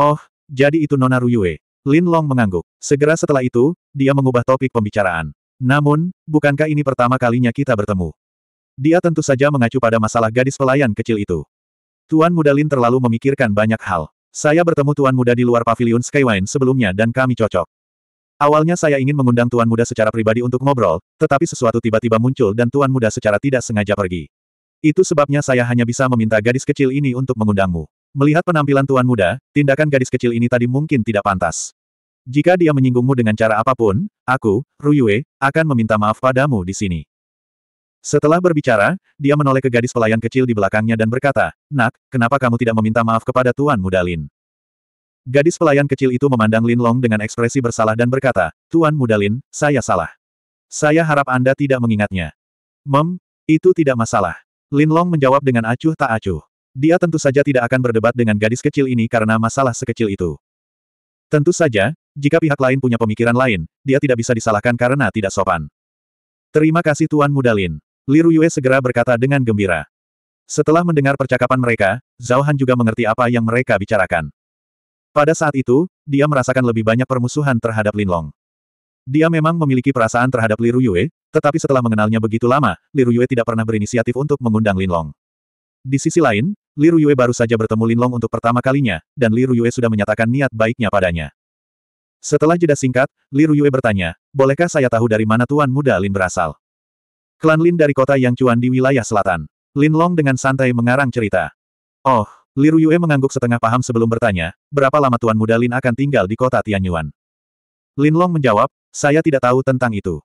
Oh, jadi itu Nona Ruyue. Lin Long mengangguk. Segera setelah itu, dia mengubah topik pembicaraan. Namun, bukankah ini pertama kalinya kita bertemu? Dia tentu saja mengacu pada masalah gadis pelayan kecil itu. Tuan Muda Lin terlalu memikirkan banyak hal. Saya bertemu Tuan Muda di luar pavilion Skywine sebelumnya dan kami cocok. Awalnya saya ingin mengundang Tuan Muda secara pribadi untuk ngobrol, tetapi sesuatu tiba-tiba muncul dan Tuan Muda secara tidak sengaja pergi. Itu sebabnya saya hanya bisa meminta gadis kecil ini untuk mengundangmu. Melihat penampilan tuan muda, tindakan gadis kecil ini tadi mungkin tidak pantas. Jika dia menyinggungmu dengan cara apapun, aku, Ruyue, akan meminta maaf padamu di sini. Setelah berbicara, dia menoleh ke gadis pelayan kecil di belakangnya dan berkata, Nak, kenapa kamu tidak meminta maaf kepada Tuan Muda Lin? Gadis pelayan kecil itu memandang Lin Long dengan ekspresi bersalah dan berkata, Tuan Muda Lin, saya salah. Saya harap Anda tidak mengingatnya. Mem, itu tidak masalah. Lin Long menjawab dengan acuh tak acuh. Dia tentu saja tidak akan berdebat dengan gadis kecil ini karena masalah sekecil itu. Tentu saja, jika pihak lain punya pemikiran lain, dia tidak bisa disalahkan karena tidak sopan. Terima kasih Tuan Mudalin. Li Ruyue segera berkata dengan gembira. Setelah mendengar percakapan mereka, Zhao Han juga mengerti apa yang mereka bicarakan. Pada saat itu, dia merasakan lebih banyak permusuhan terhadap Lin Long. Dia memang memiliki perasaan terhadap Li Ruyue, tetapi setelah mengenalnya begitu lama, Li Ruyue tidak pernah berinisiatif untuk mengundang Lin Long. Di sisi lain, Li Ruyue baru saja bertemu Linlong untuk pertama kalinya, dan Li Ruyue sudah menyatakan niat baiknya padanya. Setelah jeda singkat, Li Ruyue bertanya, bolehkah saya tahu dari mana Tuan Muda Lin berasal? Klan Lin dari kota yang cuan di wilayah selatan. Lin Long dengan santai mengarang cerita. Oh, Li Ruyue mengangguk setengah paham sebelum bertanya, berapa lama Tuan Muda Lin akan tinggal di kota Tianyuan? Lin Long menjawab, saya tidak tahu tentang itu.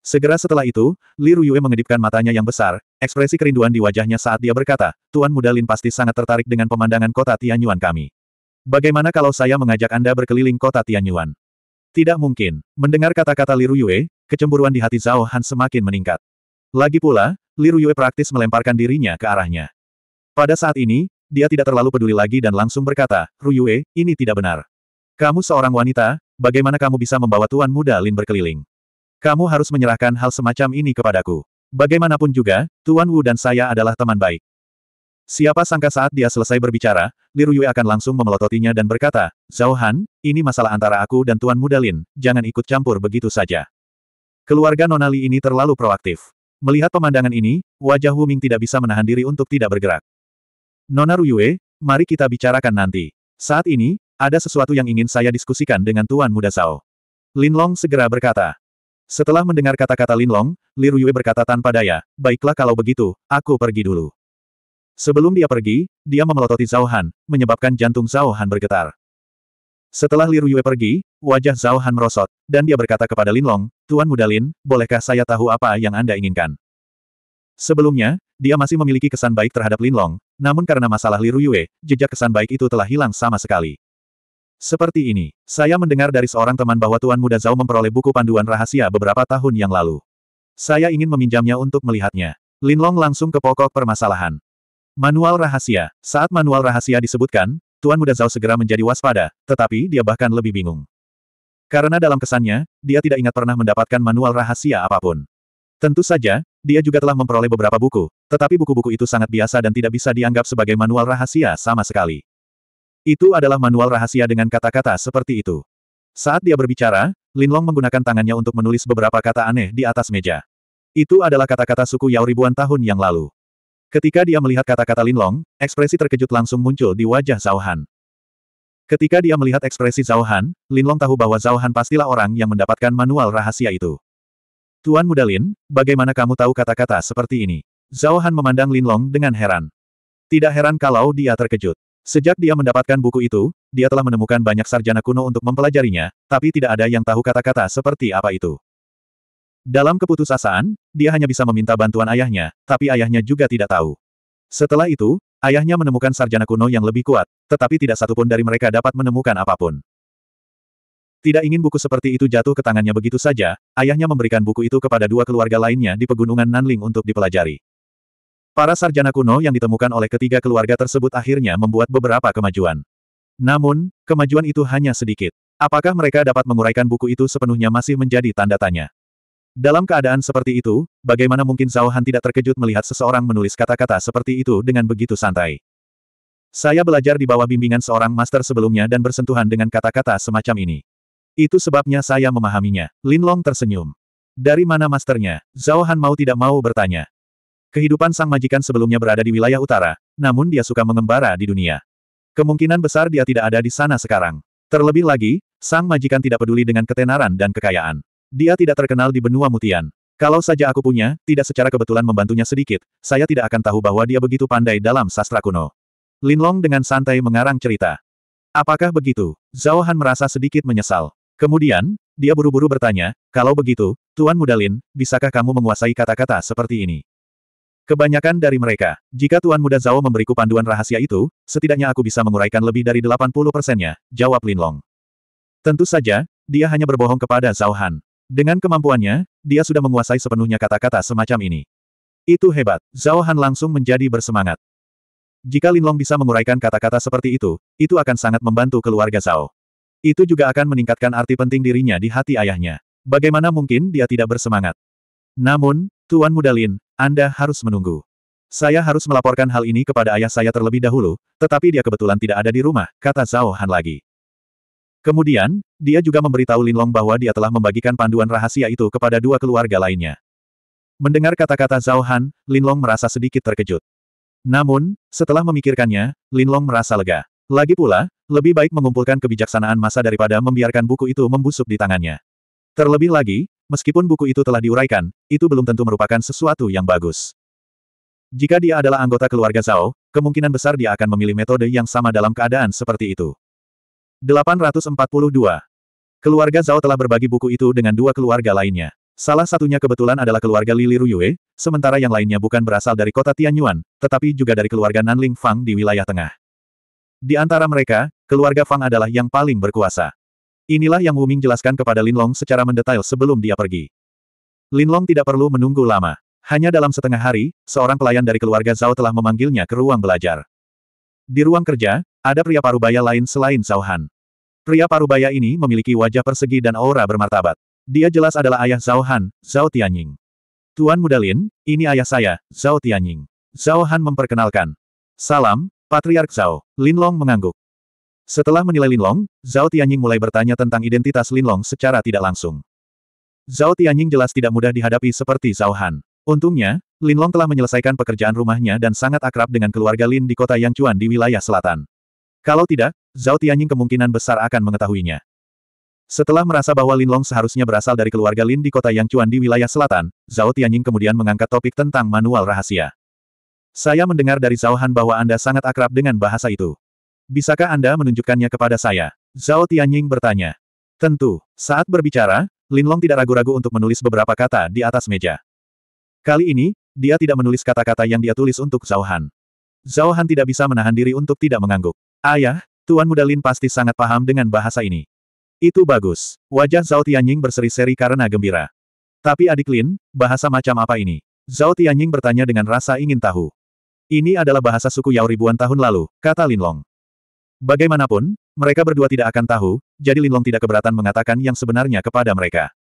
Segera setelah itu, Li Ruyue mengedipkan matanya yang besar, ekspresi kerinduan di wajahnya saat dia berkata, Tuan Muda Lin pasti sangat tertarik dengan pemandangan kota Tianyuan kami. Bagaimana kalau saya mengajak Anda berkeliling kota Tianyuan? Tidak mungkin. Mendengar kata-kata Li Ruyue, kecemburuan di hati Zhao Han semakin meningkat. Lagi pula, Li Ruyue praktis melemparkan dirinya ke arahnya. Pada saat ini, dia tidak terlalu peduli lagi dan langsung berkata, Ruyue, ini tidak benar. Kamu seorang wanita, bagaimana kamu bisa membawa tuan muda Lin berkeliling? Kamu harus menyerahkan hal semacam ini kepadaku. Bagaimanapun juga, Tuan Wu dan saya adalah teman baik. Siapa sangka saat dia selesai berbicara, Liru Yue akan langsung memelototinya dan berkata, Zhao Han, ini masalah antara aku dan Tuan Muda Lin, jangan ikut campur begitu saja. Keluarga Nonali ini terlalu proaktif. Melihat pemandangan ini, wajah Wu Ming tidak bisa menahan diri untuk tidak bergerak. Nona Ruyue, mari kita bicarakan nanti. Saat ini, ada sesuatu yang ingin saya diskusikan dengan Tuan Muda Zhao. Lin Long segera berkata, setelah mendengar kata-kata Lin Long, Li Ruyue berkata tanpa daya, baiklah kalau begitu, aku pergi dulu. Sebelum dia pergi, dia memelototi Zhao Han, menyebabkan jantung Zhao Han bergetar. Setelah Li Ruyue pergi, wajah Zhao Han merosot, dan dia berkata kepada Lin Long, Tuan Muda Lin, bolehkah saya tahu apa yang Anda inginkan? Sebelumnya, dia masih memiliki kesan baik terhadap Lin Long, namun karena masalah Li Ruyue, jejak kesan baik itu telah hilang sama sekali. Seperti ini, saya mendengar dari seorang teman bahwa Tuan Muda Zhao memperoleh buku panduan rahasia beberapa tahun yang lalu. Saya ingin meminjamnya untuk melihatnya. Linlong langsung ke pokok permasalahan. Manual rahasia. Saat manual rahasia disebutkan, Tuan Muda Zhao segera menjadi waspada, tetapi dia bahkan lebih bingung. Karena dalam kesannya, dia tidak ingat pernah mendapatkan manual rahasia apapun. Tentu saja, dia juga telah memperoleh beberapa buku, tetapi buku-buku itu sangat biasa dan tidak bisa dianggap sebagai manual rahasia sama sekali. Itu adalah manual rahasia dengan kata-kata seperti itu. Saat dia berbicara, Linlong menggunakan tangannya untuk menulis beberapa kata aneh di atas meja. Itu adalah kata-kata suku Yao ribuan tahun yang lalu. Ketika dia melihat kata-kata Linlong, ekspresi terkejut langsung muncul di wajah Zhao Han. Ketika dia melihat ekspresi Zhao Han, Linlong tahu bahwa Zhao Han pastilah orang yang mendapatkan manual rahasia itu. Tuan Muda Lin, bagaimana kamu tahu kata-kata seperti ini? Zhao Han memandang Linlong dengan heran. Tidak heran kalau dia terkejut. Sejak dia mendapatkan buku itu, dia telah menemukan banyak sarjana kuno untuk mempelajarinya, tapi tidak ada yang tahu kata-kata seperti apa itu. Dalam keputusasaan, dia hanya bisa meminta bantuan ayahnya, tapi ayahnya juga tidak tahu. Setelah itu, ayahnya menemukan sarjana kuno yang lebih kuat, tetapi tidak satupun dari mereka dapat menemukan apapun. Tidak ingin buku seperti itu jatuh ke tangannya begitu saja, ayahnya memberikan buku itu kepada dua keluarga lainnya di pegunungan Nanling untuk dipelajari. Para sarjana kuno yang ditemukan oleh ketiga keluarga tersebut akhirnya membuat beberapa kemajuan. Namun, kemajuan itu hanya sedikit. Apakah mereka dapat menguraikan buku itu sepenuhnya masih menjadi tanda tanya. Dalam keadaan seperti itu, bagaimana mungkin Zhao Han tidak terkejut melihat seseorang menulis kata-kata seperti itu dengan begitu santai. Saya belajar di bawah bimbingan seorang master sebelumnya dan bersentuhan dengan kata-kata semacam ini. Itu sebabnya saya memahaminya. Lin Long tersenyum. Dari mana masternya? Zhao Han mau tidak mau bertanya. Kehidupan sang majikan sebelumnya berada di wilayah utara, namun dia suka mengembara di dunia. Kemungkinan besar dia tidak ada di sana sekarang. Terlebih lagi, sang majikan tidak peduli dengan ketenaran dan kekayaan. Dia tidak terkenal di benua mutian. Kalau saja aku punya, tidak secara kebetulan membantunya sedikit, saya tidak akan tahu bahwa dia begitu pandai dalam sastra kuno. Linlong dengan santai mengarang cerita. Apakah begitu? Zhao Han merasa sedikit menyesal. Kemudian, dia buru-buru bertanya, kalau begitu, Tuan Mudalin, bisakah kamu menguasai kata-kata seperti ini? Kebanyakan dari mereka, jika Tuan Muda Zhao memberiku panduan rahasia itu, setidaknya aku bisa menguraikan lebih dari 80 persennya, jawab Lin Long. Tentu saja, dia hanya berbohong kepada Zhao Han. Dengan kemampuannya, dia sudah menguasai sepenuhnya kata-kata semacam ini. Itu hebat, Zhao Han langsung menjadi bersemangat. Jika Lin Long bisa menguraikan kata-kata seperti itu, itu akan sangat membantu keluarga Zhao. Itu juga akan meningkatkan arti penting dirinya di hati ayahnya. Bagaimana mungkin dia tidak bersemangat? Namun, Tuan Muda Lin, anda harus menunggu. Saya harus melaporkan hal ini kepada ayah saya terlebih dahulu, tetapi dia kebetulan tidak ada di rumah, kata Zhao Han lagi. Kemudian, dia juga memberitahu Lin Long bahwa dia telah membagikan panduan rahasia itu kepada dua keluarga lainnya. Mendengar kata-kata Zhao Han, Lin Long merasa sedikit terkejut. Namun, setelah memikirkannya, Lin Long merasa lega. Lagi pula, lebih baik mengumpulkan kebijaksanaan masa daripada membiarkan buku itu membusuk di tangannya. Terlebih lagi, Meskipun buku itu telah diuraikan, itu belum tentu merupakan sesuatu yang bagus. Jika dia adalah anggota keluarga Zhao, kemungkinan besar dia akan memilih metode yang sama dalam keadaan seperti itu. 842. Keluarga Zhao telah berbagi buku itu dengan dua keluarga lainnya. Salah satunya kebetulan adalah keluarga Lili Ruyue, sementara yang lainnya bukan berasal dari kota Tianyuan, tetapi juga dari keluarga Nanling Fang di wilayah tengah. Di antara mereka, keluarga Fang adalah yang paling berkuasa. Inilah yang Wu Ming jelaskan kepada Lin Long secara mendetail sebelum dia pergi. Lin Long tidak perlu menunggu lama. Hanya dalam setengah hari, seorang pelayan dari keluarga Zhao telah memanggilnya ke ruang belajar. Di ruang kerja, ada pria parubaya lain selain Zhao Han. Pria parubaya ini memiliki wajah persegi dan aura bermartabat. Dia jelas adalah ayah Zhao Han, Zhao Tianying. Tuan Muda Lin, ini ayah saya, Zhao Tianying. Zhao Han memperkenalkan. Salam, Patriark Zhao. Lin Long mengangguk. Setelah menilai Linlong, Zhao Tianying mulai bertanya tentang identitas Linlong secara tidak langsung. Zhao Tianying jelas tidak mudah dihadapi seperti Zhao Han. Untungnya, Linlong telah menyelesaikan pekerjaan rumahnya dan sangat akrab dengan keluarga Lin di kota Yangchuan di wilayah selatan. Kalau tidak, Zhao Tianying kemungkinan besar akan mengetahuinya. Setelah merasa bahwa Linlong seharusnya berasal dari keluarga Lin di kota Yangchuan di wilayah selatan, Zhao Tianying kemudian mengangkat topik tentang manual rahasia. Saya mendengar dari Zhao Han bahwa Anda sangat akrab dengan bahasa itu. Bisakah Anda menunjukkannya kepada saya? Zhao Tianying bertanya. Tentu. Saat berbicara, Linlong tidak ragu-ragu untuk menulis beberapa kata di atas meja. Kali ini, dia tidak menulis kata-kata yang dia tulis untuk Zhao Han. Zhao Han tidak bisa menahan diri untuk tidak mengangguk. Ayah, ya, Tuan Muda Lin pasti sangat paham dengan bahasa ini. Itu bagus. Wajah Zhao Tianying berseri-seri karena gembira. Tapi adik Lin, bahasa macam apa ini? Zhao Tianying bertanya dengan rasa ingin tahu. Ini adalah bahasa suku Yao ribuan tahun lalu, kata Linlong. Bagaimanapun, mereka berdua tidak akan tahu, jadi Linlong tidak keberatan mengatakan yang sebenarnya kepada mereka.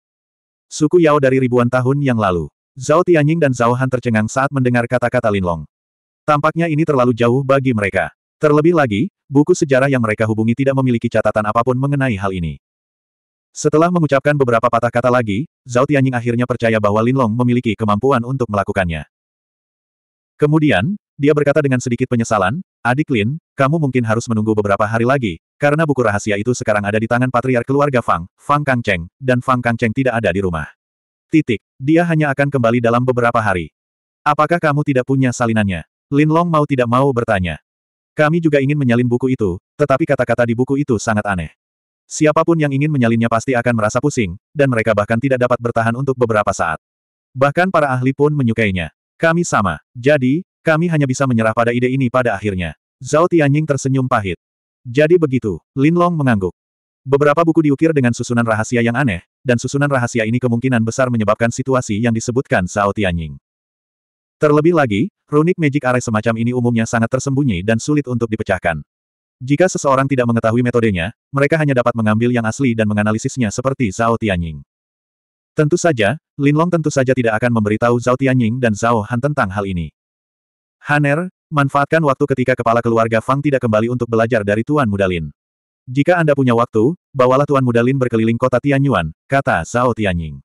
Suku Yao dari ribuan tahun yang lalu. Zhao Tianying dan Zhao Han tercengang saat mendengar kata-kata Linlong. Tampaknya ini terlalu jauh bagi mereka. Terlebih lagi, buku sejarah yang mereka hubungi tidak memiliki catatan apapun mengenai hal ini. Setelah mengucapkan beberapa patah kata lagi, Zhao Tianying akhirnya percaya bahwa Linlong memiliki kemampuan untuk melakukannya. Kemudian, dia berkata dengan sedikit penyesalan, Adik Lin, kamu mungkin harus menunggu beberapa hari lagi, karena buku rahasia itu sekarang ada di tangan patriar keluarga Fang, Fang Kangcheng, dan Fang Kangcheng tidak ada di rumah. Titik, dia hanya akan kembali dalam beberapa hari. Apakah kamu tidak punya salinannya? Lin Long mau tidak mau bertanya. Kami juga ingin menyalin buku itu, tetapi kata-kata di buku itu sangat aneh. Siapapun yang ingin menyalinnya pasti akan merasa pusing, dan mereka bahkan tidak dapat bertahan untuk beberapa saat. Bahkan para ahli pun menyukainya. Kami sama. Jadi, kami hanya bisa menyerah pada ide ini pada akhirnya. Zhao Tianying tersenyum pahit. Jadi begitu, Lin Long mengangguk. Beberapa buku diukir dengan susunan rahasia yang aneh, dan susunan rahasia ini kemungkinan besar menyebabkan situasi yang disebutkan Zhao Tianying. Terlebih lagi, runik magic array semacam ini umumnya sangat tersembunyi dan sulit untuk dipecahkan. Jika seseorang tidak mengetahui metodenya, mereka hanya dapat mengambil yang asli dan menganalisisnya seperti Zhao Tianying. Tentu saja, Linlong tentu saja tidak akan memberitahu Zhao Tianying dan Zhao Han tentang hal ini. Haner, manfaatkan waktu ketika kepala keluarga Fang tidak kembali untuk belajar dari Tuan Mudalin. Jika Anda punya waktu, bawalah Tuan Mudalin berkeliling kota Tianyuan, kata Zhao Tianying.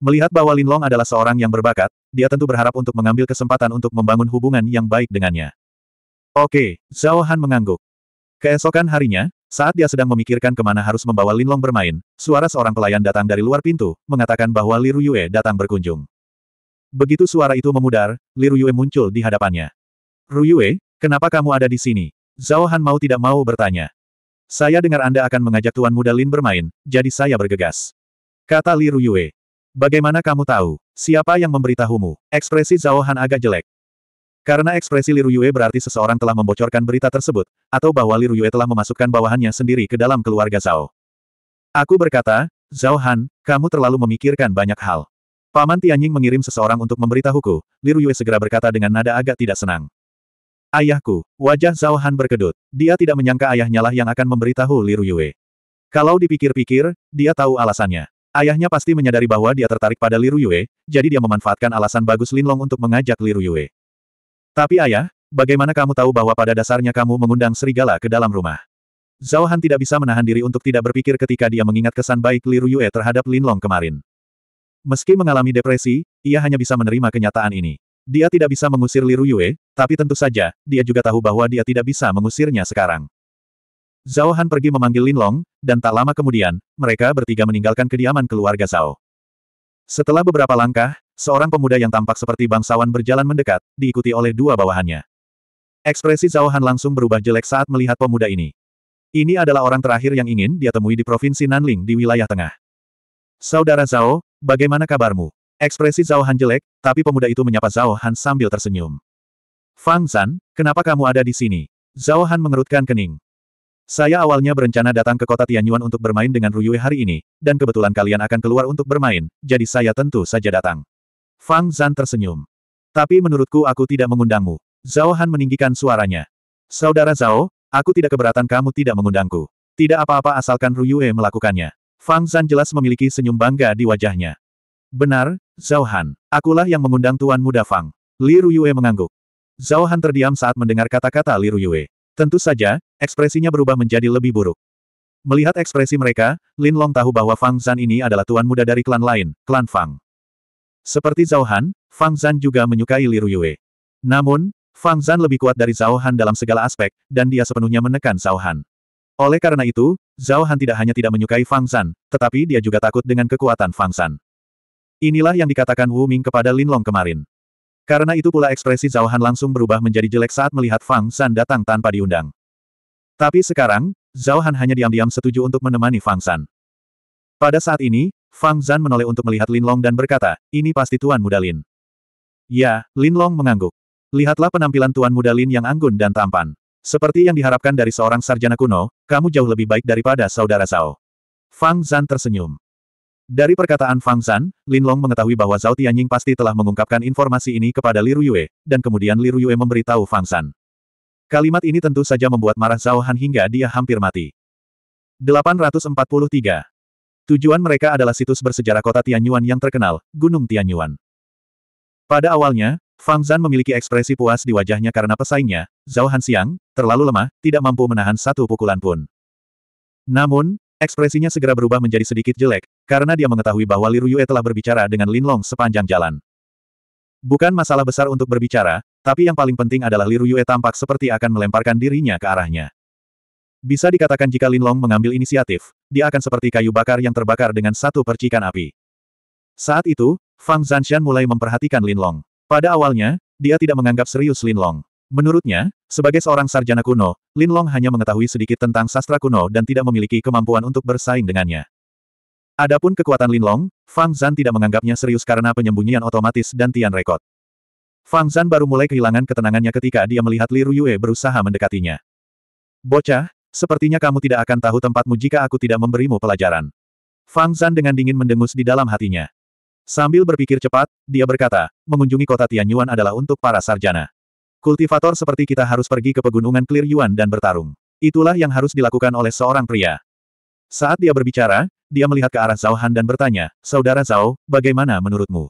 Melihat bahwa Linlong adalah seorang yang berbakat, dia tentu berharap untuk mengambil kesempatan untuk membangun hubungan yang baik dengannya. Oke, Zhao Han mengangguk. Keesokan harinya, saat dia sedang memikirkan kemana harus membawa Linlong bermain, suara seorang pelayan datang dari luar pintu, mengatakan bahwa Li Ruyue datang berkunjung. Begitu suara itu memudar, Li Ruyue muncul di hadapannya. Ruyue, kenapa kamu ada di sini? Zhao Han mau tidak mau bertanya. Saya dengar Anda akan mengajak Tuan Muda Lin bermain, jadi saya bergegas. Kata Li Ruyue. Bagaimana kamu tahu? Siapa yang memberitahumu? Ekspresi Zhao Han agak jelek. Karena ekspresi Yue berarti seseorang telah membocorkan berita tersebut, atau bahwa Yue telah memasukkan bawahannya sendiri ke dalam keluarga Zhao. Aku berkata, Zhao Han, kamu terlalu memikirkan banyak hal. Paman Tianying mengirim seseorang untuk memberitahuku, Yue segera berkata dengan nada agak tidak senang. Ayahku, wajah Zhao Han berkedut. Dia tidak menyangka ayahnya lah yang akan memberitahu Yue. Kalau dipikir-pikir, dia tahu alasannya. Ayahnya pasti menyadari bahwa dia tertarik pada Yue, jadi dia memanfaatkan alasan bagus Linlong untuk mengajak Yue. Tapi ayah, bagaimana kamu tahu bahwa pada dasarnya kamu mengundang serigala ke dalam rumah? Zhao Han tidak bisa menahan diri untuk tidak berpikir ketika dia mengingat kesan baik Li Ruyue terhadap Lin Long kemarin. Meski mengalami depresi, ia hanya bisa menerima kenyataan ini. Dia tidak bisa mengusir Li Ruyue, tapi tentu saja, dia juga tahu bahwa dia tidak bisa mengusirnya sekarang. Zhao Han pergi memanggil Lin Long, dan tak lama kemudian, mereka bertiga meninggalkan kediaman keluarga Zhao. Setelah beberapa langkah, Seorang pemuda yang tampak seperti bangsawan berjalan mendekat, diikuti oleh dua bawahannya. Ekspresi Zhao Han langsung berubah jelek saat melihat pemuda ini. Ini adalah orang terakhir yang ingin dia temui di Provinsi Nanling di wilayah tengah. Saudara Zhao, bagaimana kabarmu? Ekspresi Zhao Han jelek, tapi pemuda itu menyapa Zhao Han sambil tersenyum. Fang San, kenapa kamu ada di sini? Zhao Han mengerutkan kening. Saya awalnya berencana datang ke kota Tianyuan untuk bermain dengan Ruyue hari ini, dan kebetulan kalian akan keluar untuk bermain, jadi saya tentu saja datang. Fang Zan tersenyum. Tapi menurutku aku tidak mengundangmu. Zhao Han meninggikan suaranya. Saudara Zhao, aku tidak keberatan kamu tidak mengundangku. Tidak apa-apa asalkan Yue melakukannya. Fang Zan jelas memiliki senyum bangga di wajahnya. Benar, Zhao Han. Akulah yang mengundang Tuan Muda Fang. Li Yue mengangguk. Zhao Han terdiam saat mendengar kata-kata Li Yue. Tentu saja, ekspresinya berubah menjadi lebih buruk. Melihat ekspresi mereka, Lin Long tahu bahwa Fang Zan ini adalah tuan muda dari klan lain, klan Fang. Seperti Zhao Han, Fang Zhan juga menyukai Li Ruyue. Namun, Fang Zhan lebih kuat dari Zhao Han dalam segala aspek, dan dia sepenuhnya menekan Zhao Han. Oleh karena itu, Zhao Han tidak hanya tidak menyukai Fang Zhan, tetapi dia juga takut dengan kekuatan Fang Zhan. Inilah yang dikatakan Wu Ming kepada Lin Long kemarin. Karena itu pula ekspresi Zhao Han langsung berubah menjadi jelek saat melihat Fang Zhan datang tanpa diundang. Tapi sekarang, Zhao Han hanya diam-diam setuju untuk menemani Fang Zhan. Pada saat ini, Fang Zan menoleh untuk melihat Lin Long dan berkata, ini pasti Tuan Muda Lin. Ya, Linlong mengangguk. Lihatlah penampilan Tuan Muda Lin yang anggun dan tampan. Seperti yang diharapkan dari seorang sarjana kuno, kamu jauh lebih baik daripada saudara Zhao. Fang Zan tersenyum. Dari perkataan Fang Zan, Long mengetahui bahwa Zhao Tianying pasti telah mengungkapkan informasi ini kepada Li Ruyue, dan kemudian Li Ruyue memberitahu Fang Zan. Kalimat ini tentu saja membuat marah Zhao Han hingga dia hampir mati. 843 Tujuan mereka adalah situs bersejarah kota Tianyuan yang terkenal, Gunung Tianyuan. Pada awalnya, Fang Zan memiliki ekspresi puas di wajahnya karena pesaingnya, Zhao Hanxiang, terlalu lemah, tidak mampu menahan satu pukulan pun. Namun, ekspresinya segera berubah menjadi sedikit jelek, karena dia mengetahui bahwa Li Ruyue telah berbicara dengan Lin Long sepanjang jalan. Bukan masalah besar untuk berbicara, tapi yang paling penting adalah Li Ruyue tampak seperti akan melemparkan dirinya ke arahnya. Bisa dikatakan jika Lin Long mengambil inisiatif, dia akan seperti kayu bakar yang terbakar dengan satu percikan api. Saat itu, Fang Zanshan mulai memperhatikan Lin Long. Pada awalnya, dia tidak menganggap serius Lin Long. Menurutnya, sebagai seorang sarjana kuno, Lin Long hanya mengetahui sedikit tentang sastra kuno dan tidak memiliki kemampuan untuk bersaing dengannya. Adapun kekuatan Lin Long, Fang Zan tidak menganggapnya serius karena penyembunyian otomatis dan Tian Rekod. Fang Zan baru mulai kehilangan ketenangannya ketika dia melihat Li Ruyue berusaha mendekatinya. Bocah, Sepertinya kamu tidak akan tahu tempatmu jika aku tidak memberimu pelajaran. Fang Zan dengan dingin mendengus di dalam hatinya. Sambil berpikir cepat, dia berkata, mengunjungi kota Tianyuan adalah untuk para sarjana. Kultivator seperti kita harus pergi ke pegunungan Clear Yuan dan bertarung. Itulah yang harus dilakukan oleh seorang pria. Saat dia berbicara, dia melihat ke arah Zhao Han dan bertanya, Saudara Zhao, bagaimana menurutmu?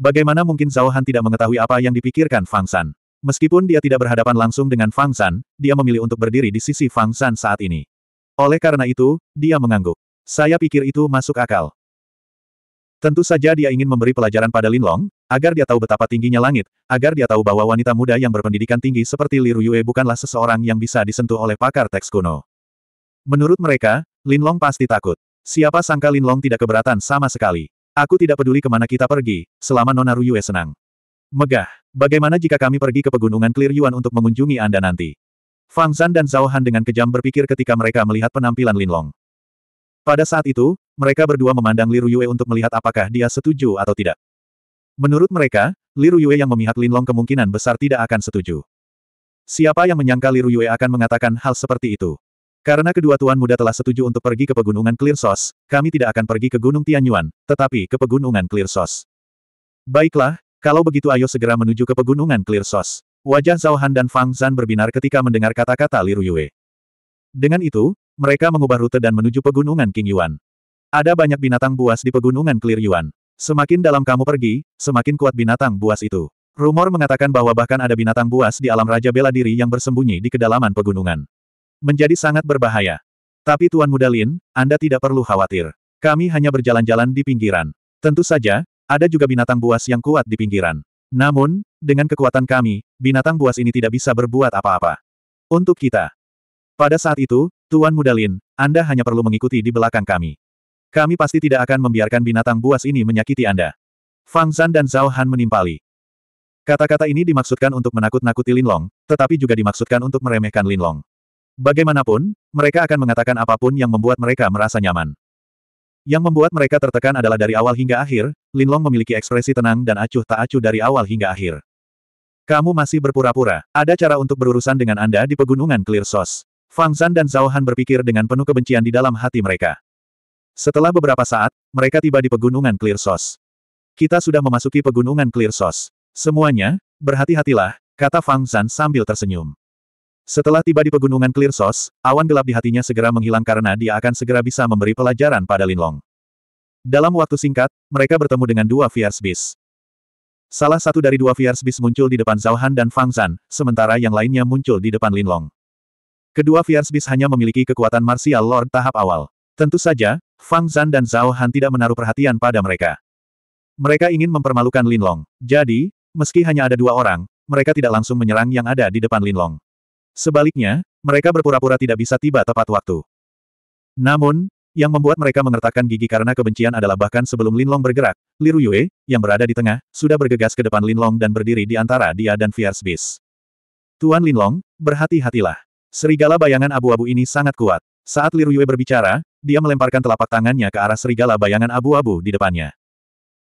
Bagaimana mungkin Zhao Han tidak mengetahui apa yang dipikirkan Fang San? Meskipun dia tidak berhadapan langsung dengan Fang San, dia memilih untuk berdiri di sisi Fang San saat ini. Oleh karena itu, dia mengangguk. Saya pikir itu masuk akal. Tentu saja dia ingin memberi pelajaran pada Lin Long, agar dia tahu betapa tingginya langit, agar dia tahu bahwa wanita muda yang berpendidikan tinggi seperti Li Ruyue bukanlah seseorang yang bisa disentuh oleh pakar teks kuno. Menurut mereka, Lin Long pasti takut. Siapa sangka Lin Long tidak keberatan sama sekali. Aku tidak peduli kemana kita pergi, selama Nona Ruyue senang. Megah. Bagaimana jika kami pergi ke pegunungan Clear Yuan untuk mengunjungi Anda nanti? Fang Zan dan Zhao Han dengan kejam berpikir ketika mereka melihat penampilan Lin Long. Pada saat itu, mereka berdua memandang Liru Yue untuk melihat apakah dia setuju atau tidak. Menurut mereka, Liru Yue yang memihak Lin Long kemungkinan besar tidak akan setuju. Siapa yang menyangka Liru Yue akan mengatakan hal seperti itu? Karena kedua tuan muda telah setuju untuk pergi ke pegunungan Clear Sos, kami tidak akan pergi ke Gunung Tianyuan, tetapi ke pegunungan Clear Sos. Baiklah, kalau begitu ayo segera menuju ke pegunungan Clear Source. Wajah Zhao Han dan Fang Zan berbinar ketika mendengar kata-kata Li Yue. Dengan itu, mereka mengubah rute dan menuju pegunungan King Yuan. Ada banyak binatang buas di pegunungan Clear Yuan. Semakin dalam kamu pergi, semakin kuat binatang buas itu. Rumor mengatakan bahwa bahkan ada binatang buas di alam Raja Bela Diri yang bersembunyi di kedalaman pegunungan. Menjadi sangat berbahaya. Tapi Tuan Muda Lin, Anda tidak perlu khawatir. Kami hanya berjalan-jalan di pinggiran. Tentu saja, ada juga binatang buas yang kuat di pinggiran. Namun, dengan kekuatan kami, binatang buas ini tidak bisa berbuat apa-apa. Untuk kita. Pada saat itu, Tuan Mudalin, Anda hanya perlu mengikuti di belakang kami. Kami pasti tidak akan membiarkan binatang buas ini menyakiti Anda. Fang Zan dan Zhao Han menimpali. Kata-kata ini dimaksudkan untuk menakut-nakuti Linlong, tetapi juga dimaksudkan untuk meremehkan Linlong. Bagaimanapun, mereka akan mengatakan apapun yang membuat mereka merasa nyaman. Yang membuat mereka tertekan adalah dari awal hingga akhir, Linlong memiliki ekspresi tenang dan acuh tak acuh dari awal hingga akhir. Kamu masih berpura-pura, ada cara untuk berurusan dengan Anda di pegunungan Clear Sos. Fang San dan Zhao Han berpikir dengan penuh kebencian di dalam hati mereka. Setelah beberapa saat, mereka tiba di pegunungan Clear Sos. Kita sudah memasuki pegunungan Clear Sos. Semuanya, berhati-hatilah, kata Fang Zan sambil tersenyum. Setelah tiba di pegunungan Clear Source, awan gelap di hatinya segera menghilang karena dia akan segera bisa memberi pelajaran pada Linlong. Dalam waktu singkat, mereka bertemu dengan dua Fierce Beast. Salah satu dari dua Fierce Beast muncul di depan Zhao Han dan Fang Zan, sementara yang lainnya muncul di depan Linlong. Kedua Fierce Beast hanya memiliki kekuatan martial lord tahap awal. Tentu saja, Fang Zan dan Zhao Han tidak menaruh perhatian pada mereka. Mereka ingin mempermalukan Linlong. Jadi, meski hanya ada dua orang, mereka tidak langsung menyerang yang ada di depan Linlong. Sebaliknya, mereka berpura-pura tidak bisa tiba tepat waktu. Namun, yang membuat mereka mengertakkan gigi karena kebencian adalah bahkan sebelum Linlong bergerak, Liru Yue, yang berada di tengah, sudah bergegas ke depan Linlong dan berdiri di antara dia dan Fierce Beast. Tuan Linlong, berhati-hatilah. Serigala bayangan abu-abu ini sangat kuat. Saat Liru Yue berbicara, dia melemparkan telapak tangannya ke arah serigala bayangan abu-abu di depannya.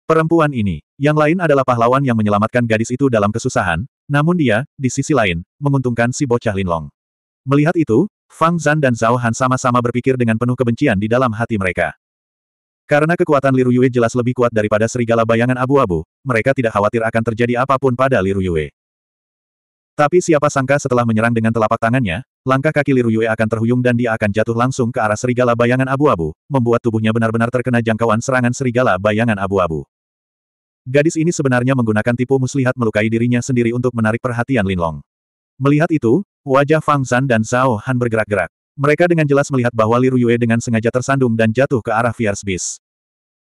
Perempuan ini, yang lain adalah pahlawan yang menyelamatkan gadis itu dalam kesusahan, namun dia, di sisi lain, menguntungkan si bocah Linlong. Melihat itu, Fang Zan dan Zhao Han sama-sama berpikir dengan penuh kebencian di dalam hati mereka. Karena kekuatan Liru Yue jelas lebih kuat daripada serigala bayangan abu-abu, mereka tidak khawatir akan terjadi apapun pada Liru Yue. Tapi siapa sangka setelah menyerang dengan telapak tangannya, langkah kaki Liru Yue akan terhuyung dan dia akan jatuh langsung ke arah serigala bayangan abu-abu, membuat tubuhnya benar-benar terkena jangkauan serangan serigala bayangan abu-abu. Gadis ini sebenarnya menggunakan tipu muslihat melukai dirinya sendiri untuk menarik perhatian Linlong. Melihat itu, wajah Fang Zan dan Zhao Han bergerak-gerak. Mereka dengan jelas melihat bahwa Li Ruyue dengan sengaja tersandung dan jatuh ke arah Fierce Beast.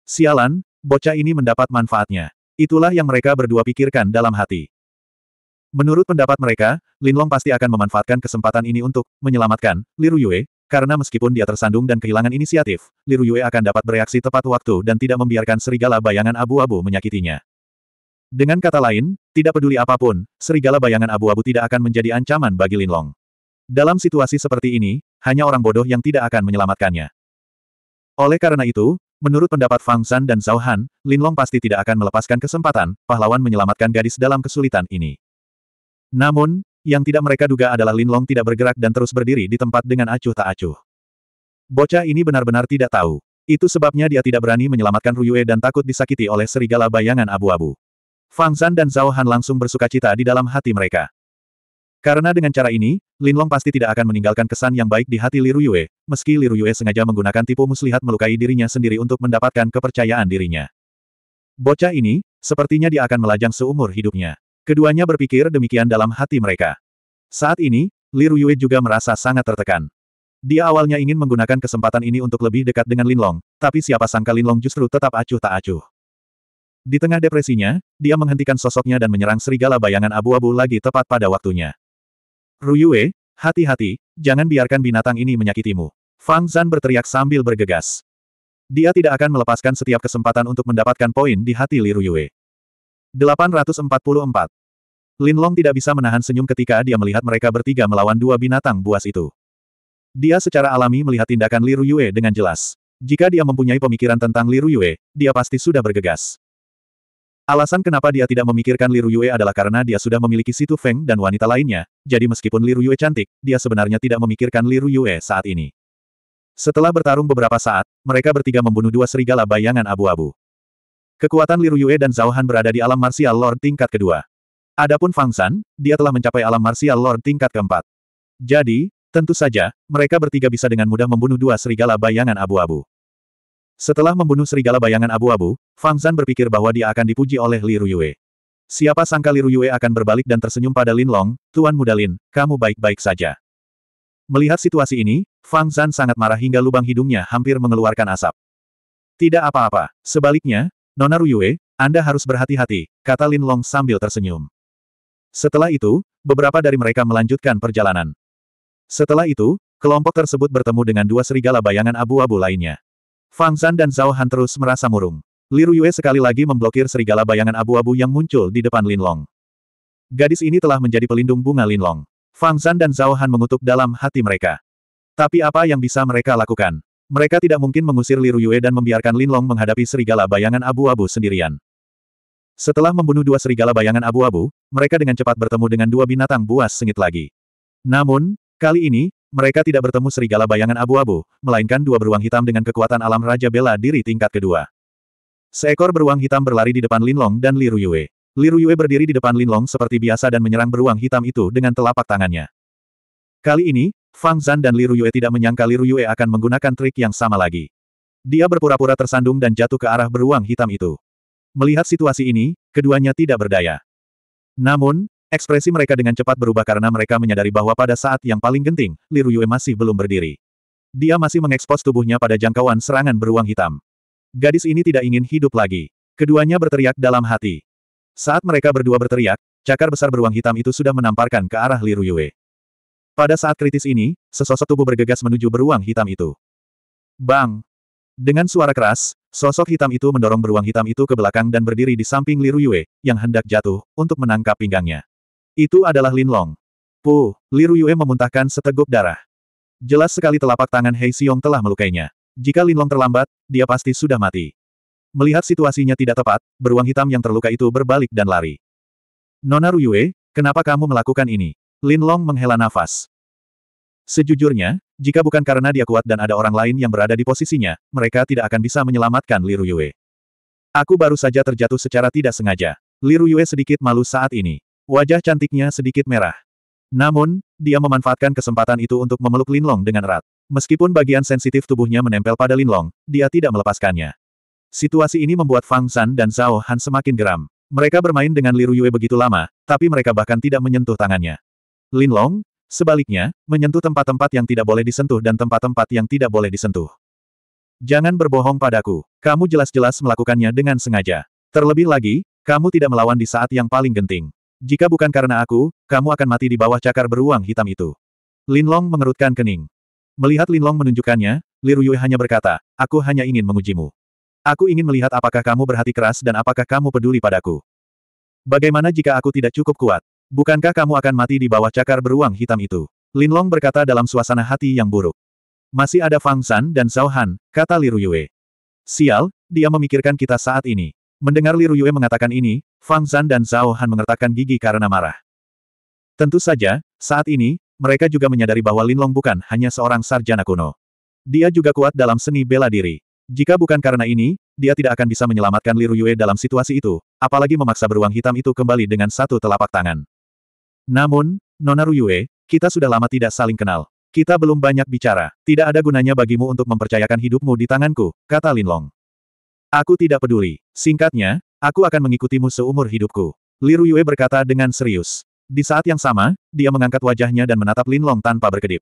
Sialan, bocah ini mendapat manfaatnya. Itulah yang mereka berdua pikirkan dalam hati. Menurut pendapat mereka, Linlong pasti akan memanfaatkan kesempatan ini untuk menyelamatkan Li Ruyue, karena meskipun dia tersandung dan kehilangan inisiatif, Liru Yue akan dapat bereaksi tepat waktu dan tidak membiarkan serigala bayangan abu-abu menyakitinya. Dengan kata lain, tidak peduli apapun, serigala bayangan abu-abu tidak akan menjadi ancaman bagi Lin Long. Dalam situasi seperti ini, hanya orang bodoh yang tidak akan menyelamatkannya. Oleh karena itu, Menurut pendapat Fang San dan Zhao Han, Lin Long pasti tidak akan melepaskan kesempatan pahlawan menyelamatkan gadis dalam kesulitan ini. Namun, yang tidak mereka duga adalah Lin Long tidak bergerak dan terus berdiri di tempat dengan acuh tak acuh. Bocah ini benar-benar tidak tahu. Itu sebabnya dia tidak berani menyelamatkan Ruyue dan takut disakiti oleh serigala bayangan abu-abu. Fang Zan dan Zhao Han langsung bersuka cita di dalam hati mereka. Karena dengan cara ini, Lin Long pasti tidak akan meninggalkan kesan yang baik di hati Li Ruyue, meski Li Ruyue sengaja menggunakan tipu muslihat melukai dirinya sendiri untuk mendapatkan kepercayaan dirinya. Bocah ini, sepertinya dia akan melajang seumur hidupnya. Keduanya berpikir demikian dalam hati mereka. Saat ini, Li Ruyue juga merasa sangat tertekan. Dia awalnya ingin menggunakan kesempatan ini untuk lebih dekat dengan Linlong, tapi siapa sangka Linlong justru tetap acuh tak acuh. Di tengah depresinya, dia menghentikan sosoknya dan menyerang serigala bayangan abu-abu lagi tepat pada waktunya. Ruyue, hati-hati, jangan biarkan binatang ini menyakitimu. Fang Zan berteriak sambil bergegas. Dia tidak akan melepaskan setiap kesempatan untuk mendapatkan poin di hati Li Ruyue. 844. Lin Long tidak bisa menahan senyum ketika dia melihat mereka bertiga melawan dua binatang buas itu. Dia secara alami melihat tindakan Li Yue dengan jelas. Jika dia mempunyai pemikiran tentang Li Yue, dia pasti sudah bergegas. Alasan kenapa dia tidak memikirkan Li Yue adalah karena dia sudah memiliki Situ Feng dan wanita lainnya, jadi meskipun Li Yue cantik, dia sebenarnya tidak memikirkan Li Yue saat ini. Setelah bertarung beberapa saat, mereka bertiga membunuh dua serigala bayangan abu-abu. Kekuatan Li Yue dan Zhao Han berada di alam martial Lord tingkat kedua. Adapun Fang San, dia telah mencapai alam martial lord tingkat keempat. Jadi, tentu saja, mereka bertiga bisa dengan mudah membunuh dua serigala bayangan abu-abu. Setelah membunuh serigala bayangan abu-abu, Fang San berpikir bahwa dia akan dipuji oleh Li Ruyue. Siapa sangka Li Ruyue akan berbalik dan tersenyum pada Lin Long, Tuan Muda Lin, kamu baik-baik saja. Melihat situasi ini, Fang San sangat marah hingga lubang hidungnya hampir mengeluarkan asap. Tidak apa-apa, sebaliknya, Nona Ruyue, Anda harus berhati-hati, kata Lin Long sambil tersenyum. Setelah itu, beberapa dari mereka melanjutkan perjalanan. Setelah itu, kelompok tersebut bertemu dengan dua serigala bayangan abu-abu lainnya. Fang Zan dan Zhao Han terus merasa murung. Liru Yue sekali lagi memblokir serigala bayangan abu-abu yang muncul di depan Lin Long. Gadis ini telah menjadi pelindung bunga Lin Long. Fang Zan dan Zhao Han mengutuk dalam hati mereka. Tapi apa yang bisa mereka lakukan? Mereka tidak mungkin mengusir Liru Yue dan membiarkan Lin Long menghadapi serigala bayangan abu-abu sendirian. Setelah membunuh dua serigala bayangan abu-abu, mereka dengan cepat bertemu dengan dua binatang buas sengit lagi. Namun, kali ini, mereka tidak bertemu serigala bayangan abu-abu, melainkan dua beruang hitam dengan kekuatan alam Raja Bela Diri tingkat kedua. Seekor beruang hitam berlari di depan Linlong dan Li Ruyue. Li Ruyue berdiri di depan Linlong seperti biasa dan menyerang beruang hitam itu dengan telapak tangannya. Kali ini, Fang Zan dan Li Ruyue tidak menyangka Li Ruyue akan menggunakan trik yang sama lagi. Dia berpura-pura tersandung dan jatuh ke arah beruang hitam itu. Melihat situasi ini, keduanya tidak berdaya. Namun, ekspresi mereka dengan cepat berubah karena mereka menyadari bahwa pada saat yang paling genting, Li Ruyue masih belum berdiri. Dia masih mengekspos tubuhnya pada jangkauan serangan beruang hitam. Gadis ini tidak ingin hidup lagi. Keduanya berteriak dalam hati. Saat mereka berdua berteriak, cakar besar beruang hitam itu sudah menamparkan ke arah Li Ruyue. Pada saat kritis ini, sesosok tubuh bergegas menuju beruang hitam itu. Bang! Dengan suara keras, Sosok hitam itu mendorong beruang hitam itu ke belakang dan berdiri di samping Li Ruyue, yang hendak jatuh, untuk menangkap pinggangnya. Itu adalah Lin Long. Puh, Li Ruyue memuntahkan seteguk darah. Jelas sekali telapak tangan Hei Xiong telah melukainya. Jika Lin Long terlambat, dia pasti sudah mati. Melihat situasinya tidak tepat, beruang hitam yang terluka itu berbalik dan lari. Nona Ruyue, kenapa kamu melakukan ini? Lin Long menghela nafas. Sejujurnya, jika bukan karena dia kuat dan ada orang lain yang berada di posisinya, mereka tidak akan bisa menyelamatkan Liru Yue. Aku baru saja terjatuh secara tidak sengaja. Liru Yue sedikit malu saat ini. Wajah cantiknya sedikit merah. Namun, dia memanfaatkan kesempatan itu untuk memeluk Linlong dengan erat. Meskipun bagian sensitif tubuhnya menempel pada Linlong, dia tidak melepaskannya. Situasi ini membuat Fang San dan Zhao Han semakin geram. Mereka bermain dengan Liru Yue begitu lama, tapi mereka bahkan tidak menyentuh tangannya. Linlong, Sebaliknya, menyentuh tempat-tempat yang tidak boleh disentuh dan tempat-tempat yang tidak boleh disentuh. Jangan berbohong padaku. Kamu jelas-jelas melakukannya dengan sengaja. Terlebih lagi, kamu tidak melawan di saat yang paling genting. Jika bukan karena aku, kamu akan mati di bawah cakar beruang hitam itu. Linlong mengerutkan kening. Melihat Linlong menunjukkannya, Li Ruyue hanya berkata, aku hanya ingin mengujimu. Aku ingin melihat apakah kamu berhati keras dan apakah kamu peduli padaku. Bagaimana jika aku tidak cukup kuat? Bukankah kamu akan mati di bawah cakar beruang hitam itu? Linlong berkata dalam suasana hati yang buruk. Masih ada Fang San dan Zhao Han, kata Li Ruyue. Sial, dia memikirkan kita saat ini. Mendengar Li Ruyue mengatakan ini, Fang San dan Zhao Han mengertakkan gigi karena marah. Tentu saja, saat ini, mereka juga menyadari bahwa Linlong bukan hanya seorang sarjana kuno. Dia juga kuat dalam seni bela diri. Jika bukan karena ini, dia tidak akan bisa menyelamatkan Li Ruyue dalam situasi itu, apalagi memaksa beruang hitam itu kembali dengan satu telapak tangan. Namun, Nona Ruyue, kita sudah lama tidak saling kenal. Kita belum banyak bicara, tidak ada gunanya bagimu untuk mempercayakan hidupmu di tanganku, kata Lin Long. Aku tidak peduli. Singkatnya, aku akan mengikutimu seumur hidupku. Li Ruyue berkata dengan serius. Di saat yang sama, dia mengangkat wajahnya dan menatap Lin Long tanpa berkedip.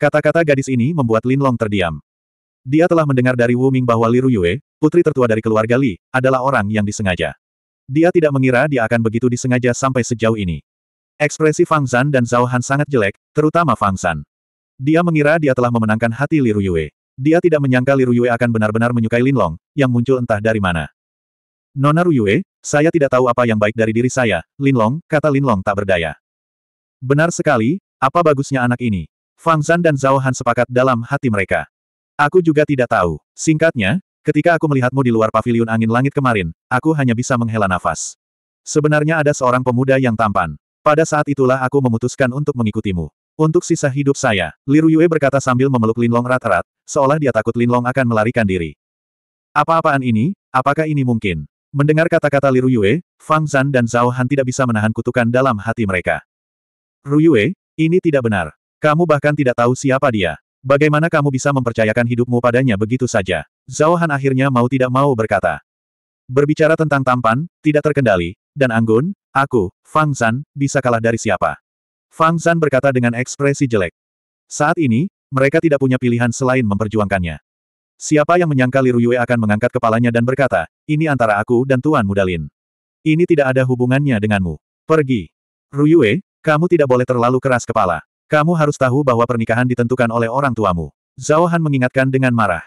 Kata-kata gadis ini membuat Lin Long terdiam. Dia telah mendengar dari Wu Ming bahwa Li Ruyue, putri tertua dari keluarga Li, adalah orang yang disengaja. Dia tidak mengira dia akan begitu disengaja sampai sejauh ini. Ekspresi Fang Zan dan Zhao Han sangat jelek, terutama Fang Zan. Dia mengira dia telah memenangkan hati Li Ruyue. Dia tidak menyangka Li Ruyue akan benar-benar menyukai Lin Long, yang muncul entah dari mana. Nona Ruyue, saya tidak tahu apa yang baik dari diri saya, Lin Long, kata Lin Long tak berdaya. Benar sekali, apa bagusnya anak ini? Fang Zan dan Zhao Han sepakat dalam hati mereka. Aku juga tidak tahu. Singkatnya, ketika aku melihatmu di luar paviliun angin langit kemarin, aku hanya bisa menghela nafas. Sebenarnya ada seorang pemuda yang tampan. Pada saat itulah aku memutuskan untuk mengikutimu. Untuk sisa hidup saya, Liru Yue berkata sambil memeluk Linlong rat-rat, seolah dia takut Linlong akan melarikan diri. Apa-apaan ini, apakah ini mungkin? Mendengar kata-kata Liru Yue, Fang Zan dan Zhao Han tidak bisa menahan kutukan dalam hati mereka. Ruyue, ini tidak benar. Kamu bahkan tidak tahu siapa dia. Bagaimana kamu bisa mempercayakan hidupmu padanya begitu saja? Zhao Han akhirnya mau tidak mau berkata. Berbicara tentang tampan, tidak terkendali, dan anggun, Aku, Fang Zan, bisa kalah dari siapa? Fang Zan berkata dengan ekspresi jelek. Saat ini, mereka tidak punya pilihan selain memperjuangkannya. Siapa yang menyangka Li Ruyue akan mengangkat kepalanya dan berkata, ini antara aku dan Tuan Mudalin. Ini tidak ada hubungannya denganmu. Pergi. Ruyue, kamu tidak boleh terlalu keras kepala. Kamu harus tahu bahwa pernikahan ditentukan oleh orang tuamu. Zhao Han mengingatkan dengan marah.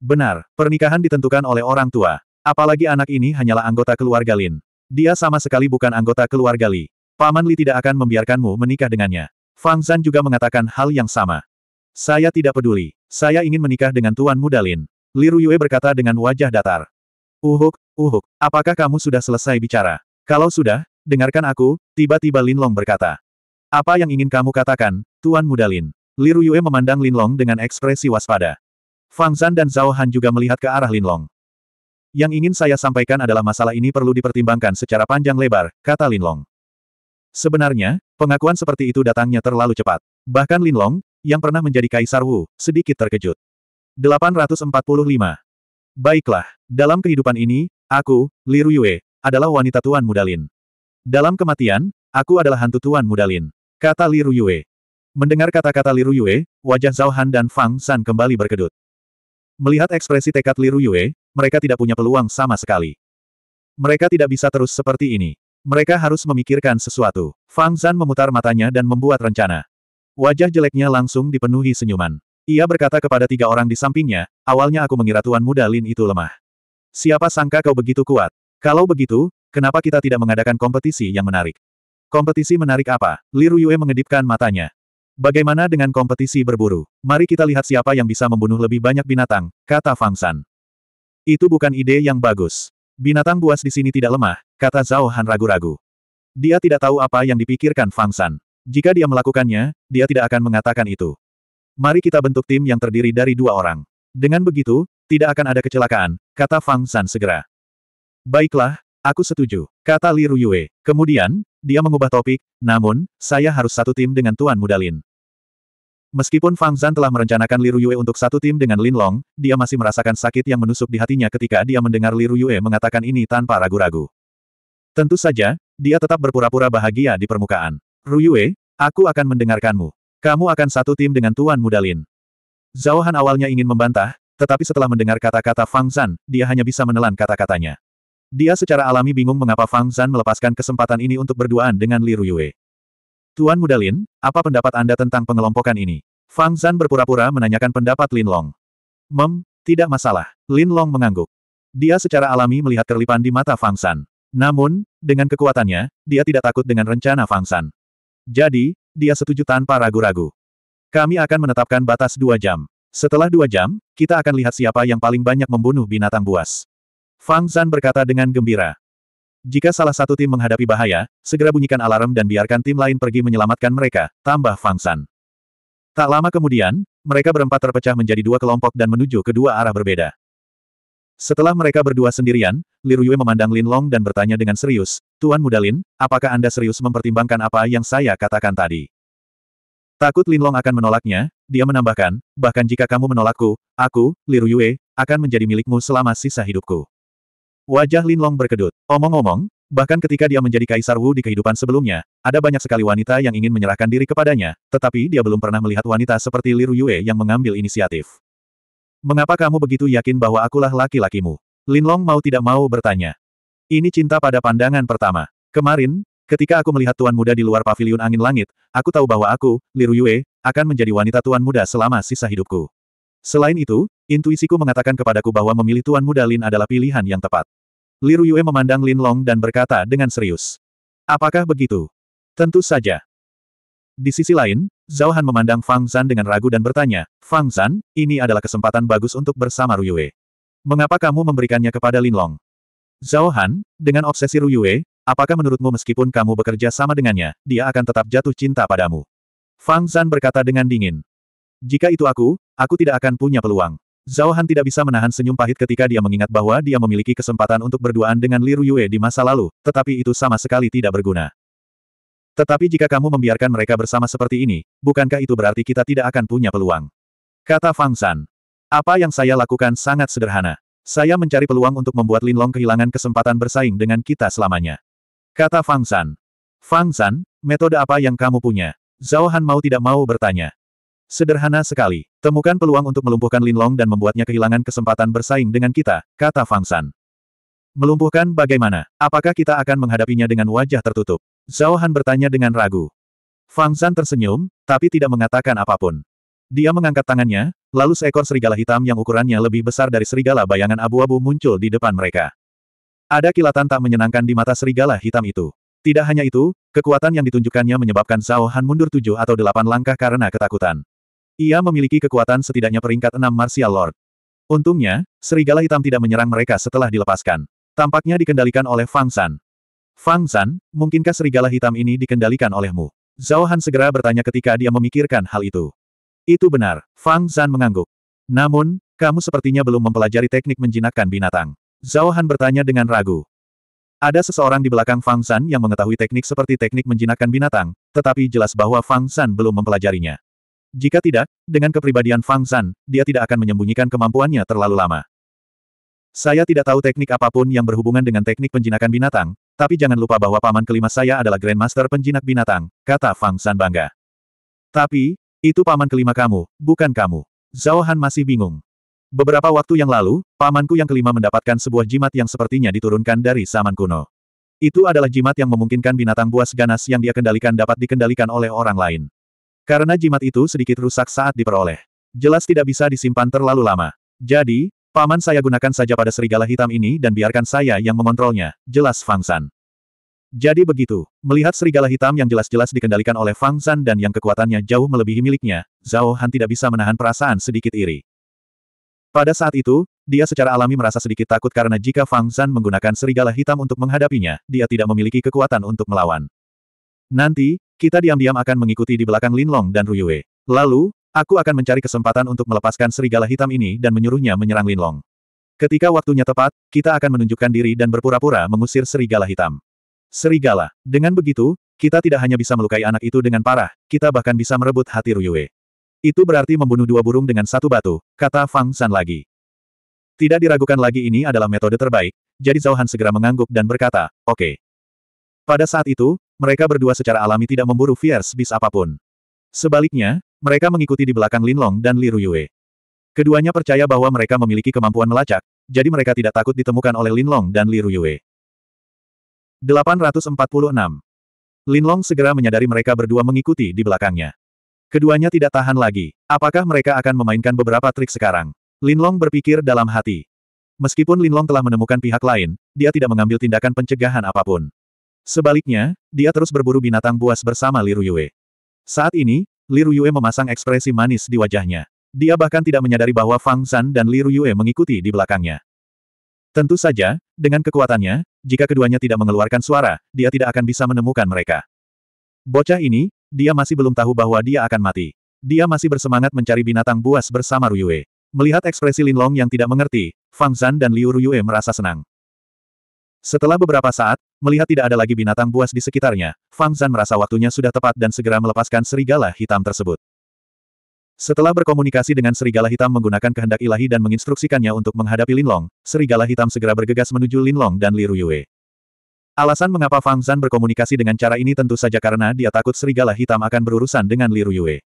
Benar, pernikahan ditentukan oleh orang tua. Apalagi anak ini hanyalah anggota keluarga Lin. Dia sama sekali bukan anggota keluarga Li. Paman Li tidak akan membiarkanmu menikah dengannya. Fang Zan juga mengatakan hal yang sama. Saya tidak peduli. Saya ingin menikah dengan Tuan Mudalin. Lin. Li Ruyue berkata dengan wajah datar. Uhuk, uhuk, apakah kamu sudah selesai bicara? Kalau sudah, dengarkan aku, tiba-tiba Lin Long berkata. Apa yang ingin kamu katakan, Tuan Mudalin? Lin? Li Ruyue memandang Lin Long dengan ekspresi waspada. Fang Zan dan Zhao Han juga melihat ke arah Lin Long. Yang ingin saya sampaikan adalah masalah ini perlu dipertimbangkan secara panjang lebar, kata Linlong. Sebenarnya, pengakuan seperti itu datangnya terlalu cepat. Bahkan Linlong, yang pernah menjadi Kaisar Wu, sedikit terkejut. 845. Baiklah, dalam kehidupan ini, aku, Li Ruyue, adalah wanita tuan Mudalin. Dalam kematian, aku adalah hantu tuan Mudalin, kata Li Ruyue. Mendengar kata-kata Li Ruyue, wajah Zhao Han dan Fang San kembali berkedut. Melihat ekspresi tekad Li Ruyue, mereka tidak punya peluang sama sekali. Mereka tidak bisa terus seperti ini. Mereka harus memikirkan sesuatu. Fang Zan memutar matanya dan membuat rencana. Wajah jeleknya langsung dipenuhi senyuman. Ia berkata kepada tiga orang di sampingnya, awalnya aku mengira Tuan Muda Lin itu lemah. Siapa sangka kau begitu kuat? Kalau begitu, kenapa kita tidak mengadakan kompetisi yang menarik? Kompetisi menarik apa? Li Ruyue mengedipkan matanya. Bagaimana dengan kompetisi berburu? Mari kita lihat siapa yang bisa membunuh lebih banyak binatang, kata Fang San. Itu bukan ide yang bagus. Binatang buas di sini tidak lemah, kata Zhao Han ragu-ragu. Dia tidak tahu apa yang dipikirkan Fang San. Jika dia melakukannya, dia tidak akan mengatakan itu. Mari kita bentuk tim yang terdiri dari dua orang. Dengan begitu, tidak akan ada kecelakaan, kata Fang San segera. Baiklah, aku setuju, kata Li Ruyue. Kemudian, dia mengubah topik, namun, saya harus satu tim dengan Tuan Mudalin. Meskipun Fang Zhan telah merencanakan Li Ruyue untuk satu tim dengan Lin Long, dia masih merasakan sakit yang menusuk di hatinya ketika dia mendengar Li Ruyue mengatakan ini tanpa ragu-ragu. Tentu saja, dia tetap berpura-pura bahagia di permukaan. Ruyue, aku akan mendengarkanmu. Kamu akan satu tim dengan Tuan Muda Lin. Zhao Han awalnya ingin membantah, tetapi setelah mendengar kata-kata Fang Zhan, dia hanya bisa menelan kata-katanya. Dia secara alami bingung mengapa Fang Zhan melepaskan kesempatan ini untuk berduaan dengan Li Ruyue. Tuan Mudalin, apa pendapat Anda tentang pengelompokan ini? Fang Zan berpura-pura menanyakan pendapat Lin Long. Mem, tidak masalah. Lin Long mengangguk. Dia secara alami melihat kerlipan di mata Fang Zan. Namun, dengan kekuatannya, dia tidak takut dengan rencana Fang Zan. Jadi, dia setuju tanpa ragu-ragu. Kami akan menetapkan batas dua jam. Setelah dua jam, kita akan lihat siapa yang paling banyak membunuh binatang buas. Fang Zan berkata dengan gembira. Jika salah satu tim menghadapi bahaya, segera bunyikan alarm dan biarkan tim lain pergi menyelamatkan mereka, tambah Fang San. Tak lama kemudian, mereka berempat terpecah menjadi dua kelompok dan menuju ke dua arah berbeda. Setelah mereka berdua sendirian, Liru Yue memandang Lin Long dan bertanya dengan serius, Tuan Muda Lin, apakah Anda serius mempertimbangkan apa yang saya katakan tadi? Takut Lin Long akan menolaknya, dia menambahkan, bahkan jika kamu menolakku, aku, Liru Yue, akan menjadi milikmu selama sisa hidupku. Wajah Lin Long berkedut. Omong-omong, bahkan ketika dia menjadi Kaisar Wu di kehidupan sebelumnya, ada banyak sekali wanita yang ingin menyerahkan diri kepadanya, tetapi dia belum pernah melihat wanita seperti Liru Yue yang mengambil inisiatif. Mengapa kamu begitu yakin bahwa akulah laki-lakimu? Lin Long mau tidak mau bertanya. Ini cinta pada pandangan pertama. Kemarin, ketika aku melihat tuan muda di luar pavilion angin langit, aku tahu bahwa aku, Liru Yue, akan menjadi wanita tuan muda selama sisa hidupku. Selain itu, intuisiku mengatakan kepadaku bahwa memilih tuan muda Lin adalah pilihan yang tepat. Liru Yue memandang Lin Long dan berkata dengan serius. Apakah begitu? Tentu saja. Di sisi lain, Zhao Han memandang Fang Zan dengan ragu dan bertanya, Fang Zan, ini adalah kesempatan bagus untuk bersama Ruyue. Mengapa kamu memberikannya kepada Lin Long? Zhao Han, dengan obsesi Ruyue, apakah menurutmu meskipun kamu bekerja sama dengannya, dia akan tetap jatuh cinta padamu? Fang Zan berkata dengan dingin. Jika itu aku, aku tidak akan punya peluang. Zhao Han tidak bisa menahan senyum pahit ketika dia mengingat bahwa dia memiliki kesempatan untuk berduaan dengan Li Ruyue di masa lalu, tetapi itu sama sekali tidak berguna. Tetapi jika kamu membiarkan mereka bersama seperti ini, bukankah itu berarti kita tidak akan punya peluang? Kata Fang San. Apa yang saya lakukan sangat sederhana. Saya mencari peluang untuk membuat Lin Long kehilangan kesempatan bersaing dengan kita selamanya. Kata Fang San. Fang San, metode apa yang kamu punya? Zhao Han mau tidak mau bertanya. Sederhana sekali. Temukan peluang untuk melumpuhkan Linlong dan membuatnya kehilangan kesempatan bersaing dengan kita, kata Fang San. Melumpuhkan bagaimana? Apakah kita akan menghadapinya dengan wajah tertutup? Zhao Han bertanya dengan ragu. Fang San tersenyum, tapi tidak mengatakan apapun. Dia mengangkat tangannya, lalu seekor serigala hitam yang ukurannya lebih besar dari serigala bayangan abu-abu muncul di depan mereka. Ada kilatan tak menyenangkan di mata serigala hitam itu. Tidak hanya itu, kekuatan yang ditunjukkannya menyebabkan Zhao Han mundur tujuh atau delapan langkah karena ketakutan. Ia memiliki kekuatan setidaknya peringkat enam Martial Lord. Untungnya, serigala hitam tidak menyerang mereka setelah dilepaskan. Tampaknya dikendalikan oleh Fang San. Fang San, mungkinkah serigala hitam ini dikendalikan olehmu? Zhao Han segera bertanya ketika dia memikirkan hal itu. Itu benar, Fang San mengangguk. Namun, kamu sepertinya belum mempelajari teknik menjinakkan binatang. Zhao Han bertanya dengan ragu. Ada seseorang di belakang Fang San yang mengetahui teknik seperti teknik menjinakkan binatang, tetapi jelas bahwa Fang San belum mempelajarinya. Jika tidak, dengan kepribadian Fang Zan, dia tidak akan menyembunyikan kemampuannya terlalu lama. Saya tidak tahu teknik apapun yang berhubungan dengan teknik penjinakan binatang, tapi jangan lupa bahwa paman kelima saya adalah Grandmaster penjinak binatang, kata Fang San bangga. Tapi, itu paman kelima kamu, bukan kamu. Zhao Han masih bingung. Beberapa waktu yang lalu, pamanku yang kelima mendapatkan sebuah jimat yang sepertinya diturunkan dari zaman kuno. Itu adalah jimat yang memungkinkan binatang buas ganas yang dia kendalikan dapat dikendalikan oleh orang lain. Karena jimat itu sedikit rusak saat diperoleh. Jelas tidak bisa disimpan terlalu lama. Jadi, paman saya gunakan saja pada serigala hitam ini dan biarkan saya yang mengontrolnya, jelas Fang San. Jadi begitu, melihat serigala hitam yang jelas-jelas dikendalikan oleh Fang San dan yang kekuatannya jauh melebihi miliknya, Zhao Han tidak bisa menahan perasaan sedikit iri. Pada saat itu, dia secara alami merasa sedikit takut karena jika Fang San menggunakan serigala hitam untuk menghadapinya, dia tidak memiliki kekuatan untuk melawan. Nanti, kita diam-diam akan mengikuti di belakang Linlong dan Ruyue. Lalu, aku akan mencari kesempatan untuk melepaskan serigala hitam ini dan menyuruhnya menyerang Linlong. Ketika waktunya tepat, kita akan menunjukkan diri dan berpura-pura mengusir serigala hitam. Serigala, dengan begitu, kita tidak hanya bisa melukai anak itu dengan parah, kita bahkan bisa merebut hati Ruyue. Itu berarti membunuh dua burung dengan satu batu, kata Fang San lagi. Tidak diragukan lagi ini adalah metode terbaik, jadi Zhao segera mengangguk dan berkata, oke. Okay. Pada saat itu, mereka berdua secara alami tidak memburu fierce bis apapun. Sebaliknya, mereka mengikuti di belakang Linlong dan Li Ruyue. Keduanya percaya bahwa mereka memiliki kemampuan melacak, jadi mereka tidak takut ditemukan oleh Linlong dan Li Ruyue. 846. Linlong segera menyadari mereka berdua mengikuti di belakangnya. Keduanya tidak tahan lagi. Apakah mereka akan memainkan beberapa trik sekarang? Linlong berpikir dalam hati. Meskipun Linlong telah menemukan pihak lain, dia tidak mengambil tindakan pencegahan apapun. Sebaliknya, dia terus berburu binatang buas bersama Li Ruyue. Saat ini, Li Ruyue memasang ekspresi manis di wajahnya. Dia bahkan tidak menyadari bahwa Fang San dan Li Ruyue mengikuti di belakangnya. Tentu saja, dengan kekuatannya, jika keduanya tidak mengeluarkan suara, dia tidak akan bisa menemukan mereka. Bocah ini, dia masih belum tahu bahwa dia akan mati. Dia masih bersemangat mencari binatang buas bersama Ruyue. Melihat ekspresi Lin Long yang tidak mengerti, Fang San dan Liu Ruyue merasa senang. Setelah beberapa saat, melihat tidak ada lagi binatang buas di sekitarnya, Fang Zan merasa waktunya sudah tepat dan segera melepaskan serigala hitam tersebut. Setelah berkomunikasi dengan serigala hitam menggunakan kehendak ilahi dan menginstruksikannya untuk menghadapi Linlong, serigala hitam segera bergegas menuju Linlong dan Li Ruyue. Alasan mengapa Fang Zan berkomunikasi dengan cara ini tentu saja karena dia takut serigala hitam akan berurusan dengan Li Ruyue.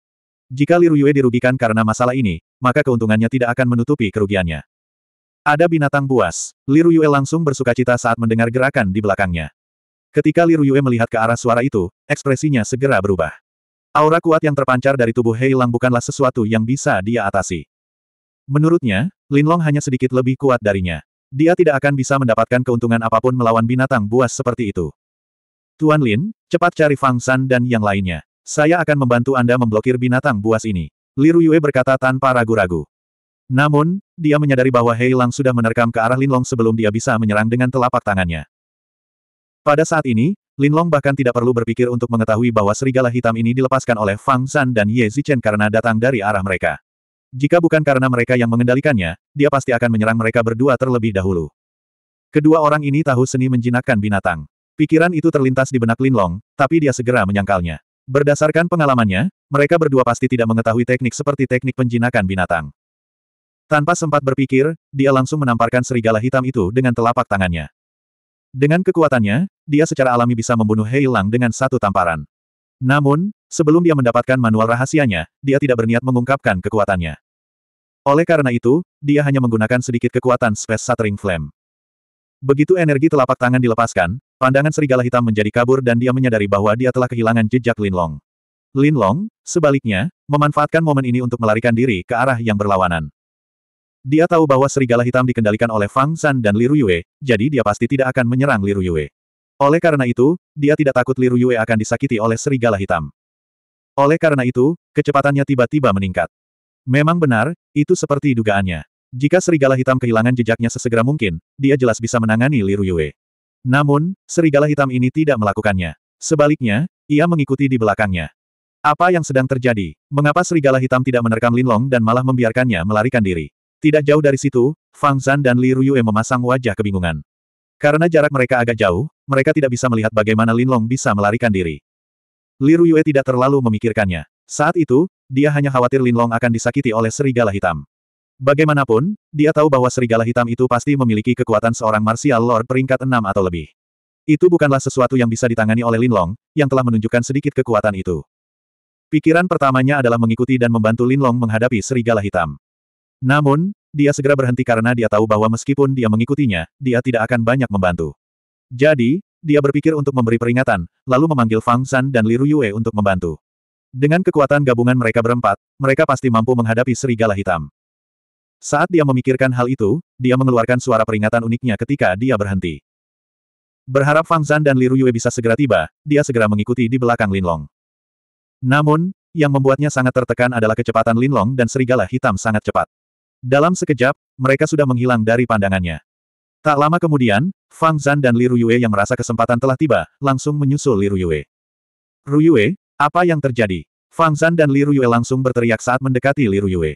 Jika Li Ruyue dirugikan karena masalah ini, maka keuntungannya tidak akan menutupi kerugiannya. Ada binatang buas. Li Ruyue langsung bersuka cita saat mendengar gerakan di belakangnya. Ketika Li Ruyue melihat ke arah suara itu, ekspresinya segera berubah. Aura kuat yang terpancar dari tubuh Hei Lang bukanlah sesuatu yang bisa dia atasi. Menurutnya, Lin Long hanya sedikit lebih kuat darinya. Dia tidak akan bisa mendapatkan keuntungan apapun melawan binatang buas seperti itu. Tuan Lin, cepat cari Fang San dan yang lainnya. Saya akan membantu Anda memblokir binatang buas ini. Li Ruyue berkata tanpa ragu-ragu. Namun, dia menyadari bahwa Hei Lang sudah menerkam ke arah Linlong sebelum dia bisa menyerang dengan telapak tangannya. Pada saat ini, Linlong bahkan tidak perlu berpikir untuk mengetahui bahwa serigala hitam ini dilepaskan oleh Fang San dan Ye Zichen karena datang dari arah mereka. Jika bukan karena mereka yang mengendalikannya, dia pasti akan menyerang mereka berdua terlebih dahulu. Kedua orang ini tahu seni menjinakkan binatang. Pikiran itu terlintas di benak Linlong, tapi dia segera menyangkalnya. Berdasarkan pengalamannya, mereka berdua pasti tidak mengetahui teknik seperti teknik penjinakan binatang. Tanpa sempat berpikir, dia langsung menamparkan serigala hitam itu dengan telapak tangannya. Dengan kekuatannya, dia secara alami bisa membunuh Hei Lang dengan satu tamparan. Namun, sebelum dia mendapatkan manual rahasianya, dia tidak berniat mengungkapkan kekuatannya. Oleh karena itu, dia hanya menggunakan sedikit kekuatan Space Shattering Flame. Begitu energi telapak tangan dilepaskan, pandangan serigala hitam menjadi kabur dan dia menyadari bahwa dia telah kehilangan jejak Lin Long. Lin Long, sebaliknya, memanfaatkan momen ini untuk melarikan diri ke arah yang berlawanan. Dia tahu bahwa serigala hitam dikendalikan oleh Fang San dan Li Yue, jadi dia pasti tidak akan menyerang Li Yue. Oleh karena itu, dia tidak takut Li Yue akan disakiti oleh serigala hitam. Oleh karena itu, kecepatannya tiba-tiba meningkat. Memang benar, itu seperti dugaannya. Jika serigala hitam kehilangan jejaknya sesegera mungkin, dia jelas bisa menangani Li Yue. Namun, serigala hitam ini tidak melakukannya. Sebaliknya, ia mengikuti di belakangnya. Apa yang sedang terjadi? Mengapa serigala hitam tidak menerkam Linlong dan malah membiarkannya melarikan diri? Tidak jauh dari situ, Fang Zan dan Li Ruyue memasang wajah kebingungan. Karena jarak mereka agak jauh, mereka tidak bisa melihat bagaimana Lin Long bisa melarikan diri. Li Ruyue tidak terlalu memikirkannya. Saat itu, dia hanya khawatir Lin Long akan disakiti oleh serigala hitam. Bagaimanapun, dia tahu bahwa serigala hitam itu pasti memiliki kekuatan seorang martial lord peringkat 6 atau lebih. Itu bukanlah sesuatu yang bisa ditangani oleh Lin Long, yang telah menunjukkan sedikit kekuatan itu. Pikiran pertamanya adalah mengikuti dan membantu Lin Long menghadapi serigala hitam. Namun, dia segera berhenti karena dia tahu bahwa meskipun dia mengikutinya, dia tidak akan banyak membantu. Jadi, dia berpikir untuk memberi peringatan, lalu memanggil Fang San dan Li Ruyue untuk membantu. Dengan kekuatan gabungan mereka berempat, mereka pasti mampu menghadapi serigala hitam. Saat dia memikirkan hal itu, dia mengeluarkan suara peringatan uniknya ketika dia berhenti. Berharap Fang San dan Li Ruyue bisa segera tiba, dia segera mengikuti di belakang Linlong. Namun, yang membuatnya sangat tertekan adalah kecepatan Linlong dan serigala hitam sangat cepat. Dalam sekejap, mereka sudah menghilang dari pandangannya. Tak lama kemudian, Fang Zan dan Li Ruyue yang merasa kesempatan telah tiba, langsung menyusul Li Ruyue. Ruyue, apa yang terjadi? Fang Zan dan Li Ruyue langsung berteriak saat mendekati Li Ruyue.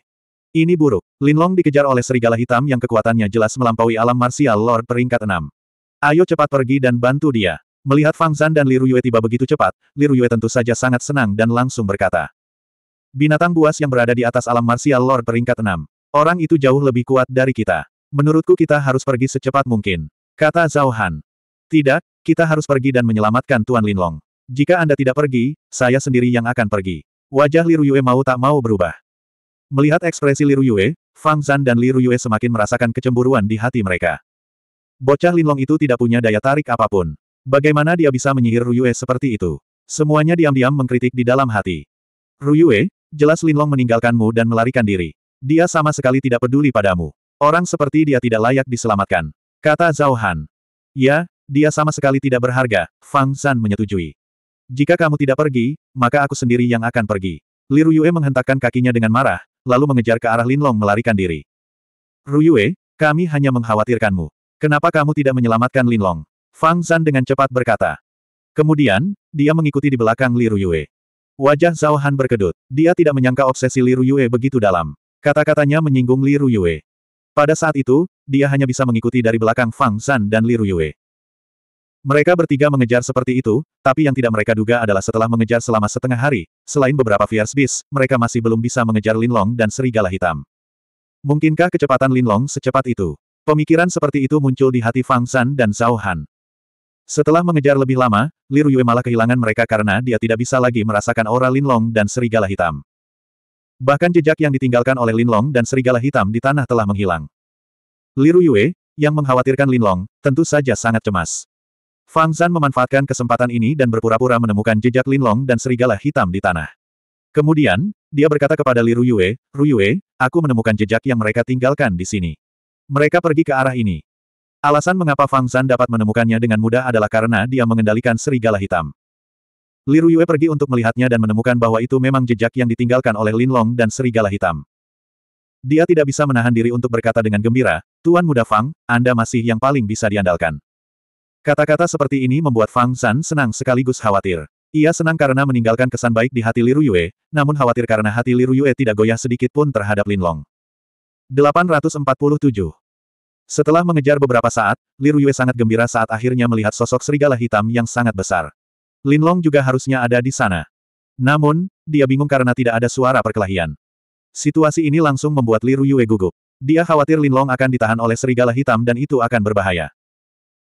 Ini buruk. Lin Long dikejar oleh serigala hitam yang kekuatannya jelas melampaui alam Martial Lord peringkat 6. Ayo cepat pergi dan bantu dia. Melihat Fang Zan dan Li Ruyue tiba begitu cepat, Li Ruyue tentu saja sangat senang dan langsung berkata. Binatang buas yang berada di atas alam Martial Lord peringkat 6. Orang itu jauh lebih kuat dari kita. Menurutku kita harus pergi secepat mungkin. Kata Zhao Han. Tidak, kita harus pergi dan menyelamatkan Tuan Linlong. Jika Anda tidak pergi, saya sendiri yang akan pergi. Wajah Li Ruyue mau tak mau berubah. Melihat ekspresi Li Ruyue, Fang Zan dan Li Ruyue semakin merasakan kecemburuan di hati mereka. Bocah Linlong itu tidak punya daya tarik apapun. Bagaimana dia bisa menyihir Ruyue seperti itu? Semuanya diam-diam mengkritik di dalam hati. Ruyue, jelas Linlong meninggalkanmu dan melarikan diri. Dia sama sekali tidak peduli padamu. Orang seperti dia tidak layak diselamatkan. Kata Zhao Han. Ya, dia sama sekali tidak berharga, Fang Zan menyetujui. Jika kamu tidak pergi, maka aku sendiri yang akan pergi. Li Ruyue menghentakkan kakinya dengan marah, lalu mengejar ke arah Linlong melarikan diri. Ruyue, kami hanya mengkhawatirkanmu. Kenapa kamu tidak menyelamatkan Linlong? Fang Zan dengan cepat berkata. Kemudian, dia mengikuti di belakang Li Ruyue. Wajah Zhao Han berkedut. Dia tidak menyangka obsesi Li Ruyue begitu dalam. Kata-katanya menyinggung Li Ruyue. Pada saat itu, dia hanya bisa mengikuti dari belakang Fang San dan Li Ruyue. Mereka bertiga mengejar seperti itu, tapi yang tidak mereka duga adalah setelah mengejar selama setengah hari, selain beberapa fierce beast, mereka masih belum bisa mengejar Linlong dan Serigala Hitam. Mungkinkah kecepatan Linlong secepat itu? Pemikiran seperti itu muncul di hati Fang San dan Zhao Han. Setelah mengejar lebih lama, Li Ruyue malah kehilangan mereka karena dia tidak bisa lagi merasakan aura Linlong dan Serigala Hitam. Bahkan jejak yang ditinggalkan oleh Linlong dan serigala hitam di tanah telah menghilang. Liru Yue, yang mengkhawatirkan Linlong, tentu saja sangat cemas. Fang Zan memanfaatkan kesempatan ini dan berpura-pura menemukan jejak Linlong dan serigala hitam di tanah. Kemudian, dia berkata kepada Liru Yue, Ruyue, aku menemukan jejak yang mereka tinggalkan di sini. Mereka pergi ke arah ini. Alasan mengapa Fang Zan dapat menemukannya dengan mudah adalah karena dia mengendalikan serigala hitam. Liru Yue pergi untuk melihatnya dan menemukan bahwa itu memang jejak yang ditinggalkan oleh Lin Long dan serigala hitam. Dia tidak bisa menahan diri untuk berkata dengan gembira, Tuan Muda Fang, Anda masih yang paling bisa diandalkan. Kata-kata seperti ini membuat Fang San senang sekaligus khawatir. Ia senang karena meninggalkan kesan baik di hati Liru Yue, namun khawatir karena hati Liru Yue tidak goyah sedikit pun terhadap Lin Long. 847. Setelah mengejar beberapa saat, Liru Yue sangat gembira saat akhirnya melihat sosok serigala hitam yang sangat besar. Linlong juga harusnya ada di sana. Namun, dia bingung karena tidak ada suara perkelahian. Situasi ini langsung membuat Li Ruyue gugup. Dia khawatir Linlong akan ditahan oleh serigala hitam dan itu akan berbahaya.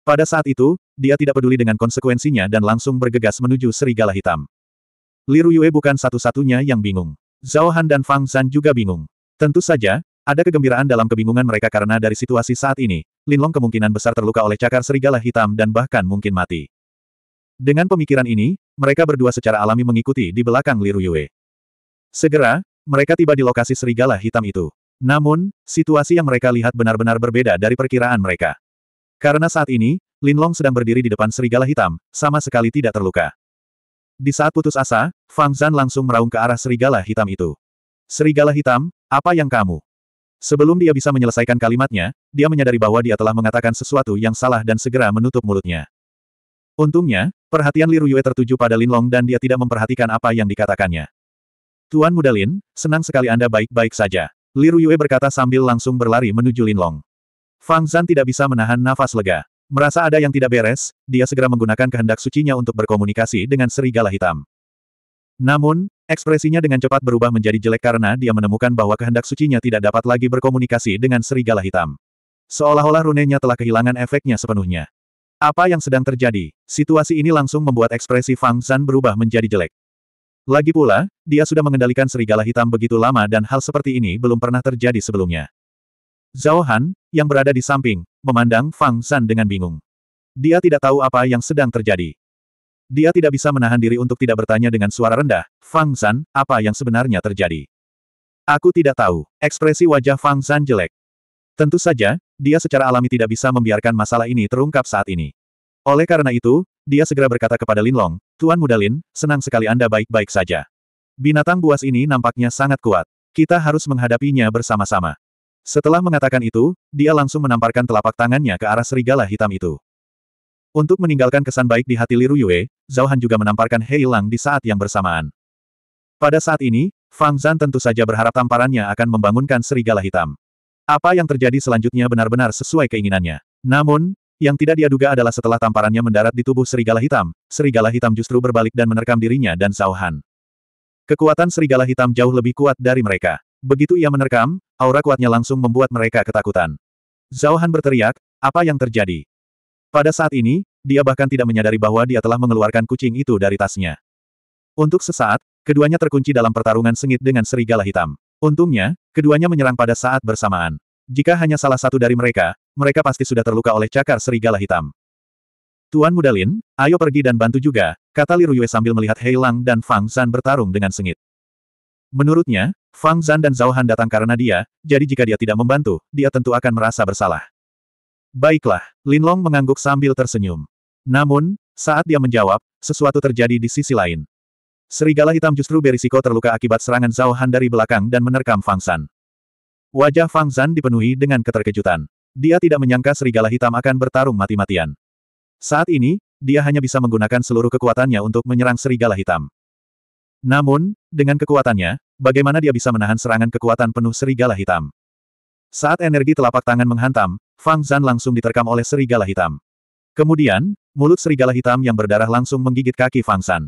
Pada saat itu, dia tidak peduli dengan konsekuensinya dan langsung bergegas menuju serigala hitam. Li Ruyue bukan satu-satunya yang bingung. Zhao Han dan Fang Zhan juga bingung. Tentu saja, ada kegembiraan dalam kebingungan mereka karena dari situasi saat ini, Linlong kemungkinan besar terluka oleh cakar serigala hitam dan bahkan mungkin mati. Dengan pemikiran ini, mereka berdua secara alami mengikuti di belakang Liru Yue. Segera, mereka tiba di lokasi serigala hitam itu. Namun, situasi yang mereka lihat benar-benar berbeda dari perkiraan mereka. Karena saat ini, Lin Long sedang berdiri di depan serigala hitam, sama sekali tidak terluka. Di saat putus asa, Fang Zan langsung meraung ke arah serigala hitam itu. Serigala hitam, apa yang kamu? Sebelum dia bisa menyelesaikan kalimatnya, dia menyadari bahwa dia telah mengatakan sesuatu yang salah dan segera menutup mulutnya. Untungnya, perhatian Li Ruyue tertuju pada Lin Long dan dia tidak memperhatikan apa yang dikatakannya. Tuan Muda Lin, senang sekali Anda baik-baik saja. Li Ruyue berkata sambil langsung berlari menuju Lin Long. Fang Zan tidak bisa menahan nafas lega. Merasa ada yang tidak beres, dia segera menggunakan kehendak sucinya untuk berkomunikasi dengan serigala hitam. Namun, ekspresinya dengan cepat berubah menjadi jelek karena dia menemukan bahwa kehendak sucinya tidak dapat lagi berkomunikasi dengan serigala hitam. Seolah-olah runenya telah kehilangan efeknya sepenuhnya. Apa yang sedang terjadi? Situasi ini langsung membuat ekspresi Fang Zan berubah menjadi jelek. Lagi pula, dia sudah mengendalikan serigala hitam begitu lama dan hal seperti ini belum pernah terjadi sebelumnya. Zhao Han, yang berada di samping, memandang Fang Zan dengan bingung. Dia tidak tahu apa yang sedang terjadi. Dia tidak bisa menahan diri untuk tidak bertanya dengan suara rendah, Fang Zan, apa yang sebenarnya terjadi? Aku tidak tahu. Ekspresi wajah Fang Zan jelek. Tentu saja, dia secara alami tidak bisa membiarkan masalah ini terungkap saat ini. Oleh karena itu, dia segera berkata kepada Lin Long, Tuan Muda Lin, senang sekali Anda baik-baik saja. Binatang buas ini nampaknya sangat kuat. Kita harus menghadapinya bersama-sama. Setelah mengatakan itu, dia langsung menamparkan telapak tangannya ke arah serigala hitam itu. Untuk meninggalkan kesan baik di hati Liru Yue, Zhao Han juga menamparkan Hei Lang di saat yang bersamaan. Pada saat ini, Fang Zhan tentu saja berharap tamparannya akan membangunkan serigala hitam. Apa yang terjadi selanjutnya benar-benar sesuai keinginannya. Namun, yang tidak dia duga adalah setelah tamparannya mendarat di tubuh serigala hitam, serigala hitam justru berbalik dan menerkam dirinya dan Zhao Han. Kekuatan serigala hitam jauh lebih kuat dari mereka. Begitu ia menerkam, aura kuatnya langsung membuat mereka ketakutan. Zhao Han berteriak, apa yang terjadi? Pada saat ini, dia bahkan tidak menyadari bahwa dia telah mengeluarkan kucing itu dari tasnya. Untuk sesaat, keduanya terkunci dalam pertarungan sengit dengan serigala hitam. Untungnya, Keduanya menyerang pada saat bersamaan. Jika hanya salah satu dari mereka, mereka pasti sudah terluka oleh cakar serigala hitam. Tuan Mudalin, ayo pergi dan bantu juga, kata Li Ruyue sambil melihat Hei Lang dan Fang Zan bertarung dengan sengit. Menurutnya, Fang Zan dan Zhao Han datang karena dia, jadi jika dia tidak membantu, dia tentu akan merasa bersalah. Baiklah, Lin Long mengangguk sambil tersenyum. Namun, saat dia menjawab, sesuatu terjadi di sisi lain. Serigala hitam justru berisiko terluka akibat serangan Zhao Han dari belakang dan menerkam Fang San. Wajah Fang San dipenuhi dengan keterkejutan. Dia tidak menyangka serigala hitam akan bertarung mati-matian. Saat ini, dia hanya bisa menggunakan seluruh kekuatannya untuk menyerang serigala hitam. Namun, dengan kekuatannya, bagaimana dia bisa menahan serangan kekuatan penuh serigala hitam? Saat energi telapak tangan menghantam, Fang Zan langsung diterkam oleh serigala hitam. Kemudian, mulut serigala hitam yang berdarah langsung menggigit kaki Fang San.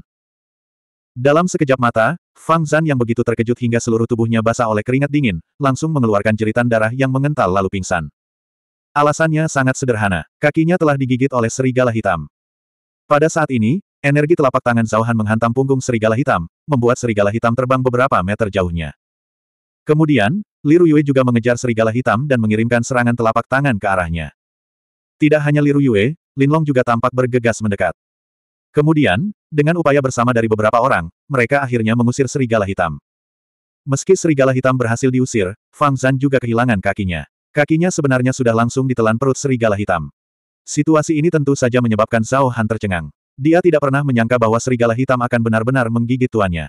Dalam sekejap mata, Fang Zan yang begitu terkejut hingga seluruh tubuhnya basah oleh keringat dingin, langsung mengeluarkan jeritan darah yang mengental lalu pingsan. Alasannya sangat sederhana, kakinya telah digigit oleh serigala hitam. Pada saat ini, energi telapak tangan Zhao menghantam punggung serigala hitam, membuat serigala hitam terbang beberapa meter jauhnya. Kemudian, Liru Yue juga mengejar serigala hitam dan mengirimkan serangan telapak tangan ke arahnya. Tidak hanya Liru Yue, Long juga tampak bergegas mendekat. Kemudian, dengan upaya bersama dari beberapa orang, mereka akhirnya mengusir serigala hitam. Meski serigala hitam berhasil diusir, Fang Zan juga kehilangan kakinya. Kakinya sebenarnya sudah langsung ditelan perut serigala hitam. Situasi ini tentu saja menyebabkan Zhao Han tercengang. Dia tidak pernah menyangka bahwa serigala hitam akan benar-benar menggigit tuannya.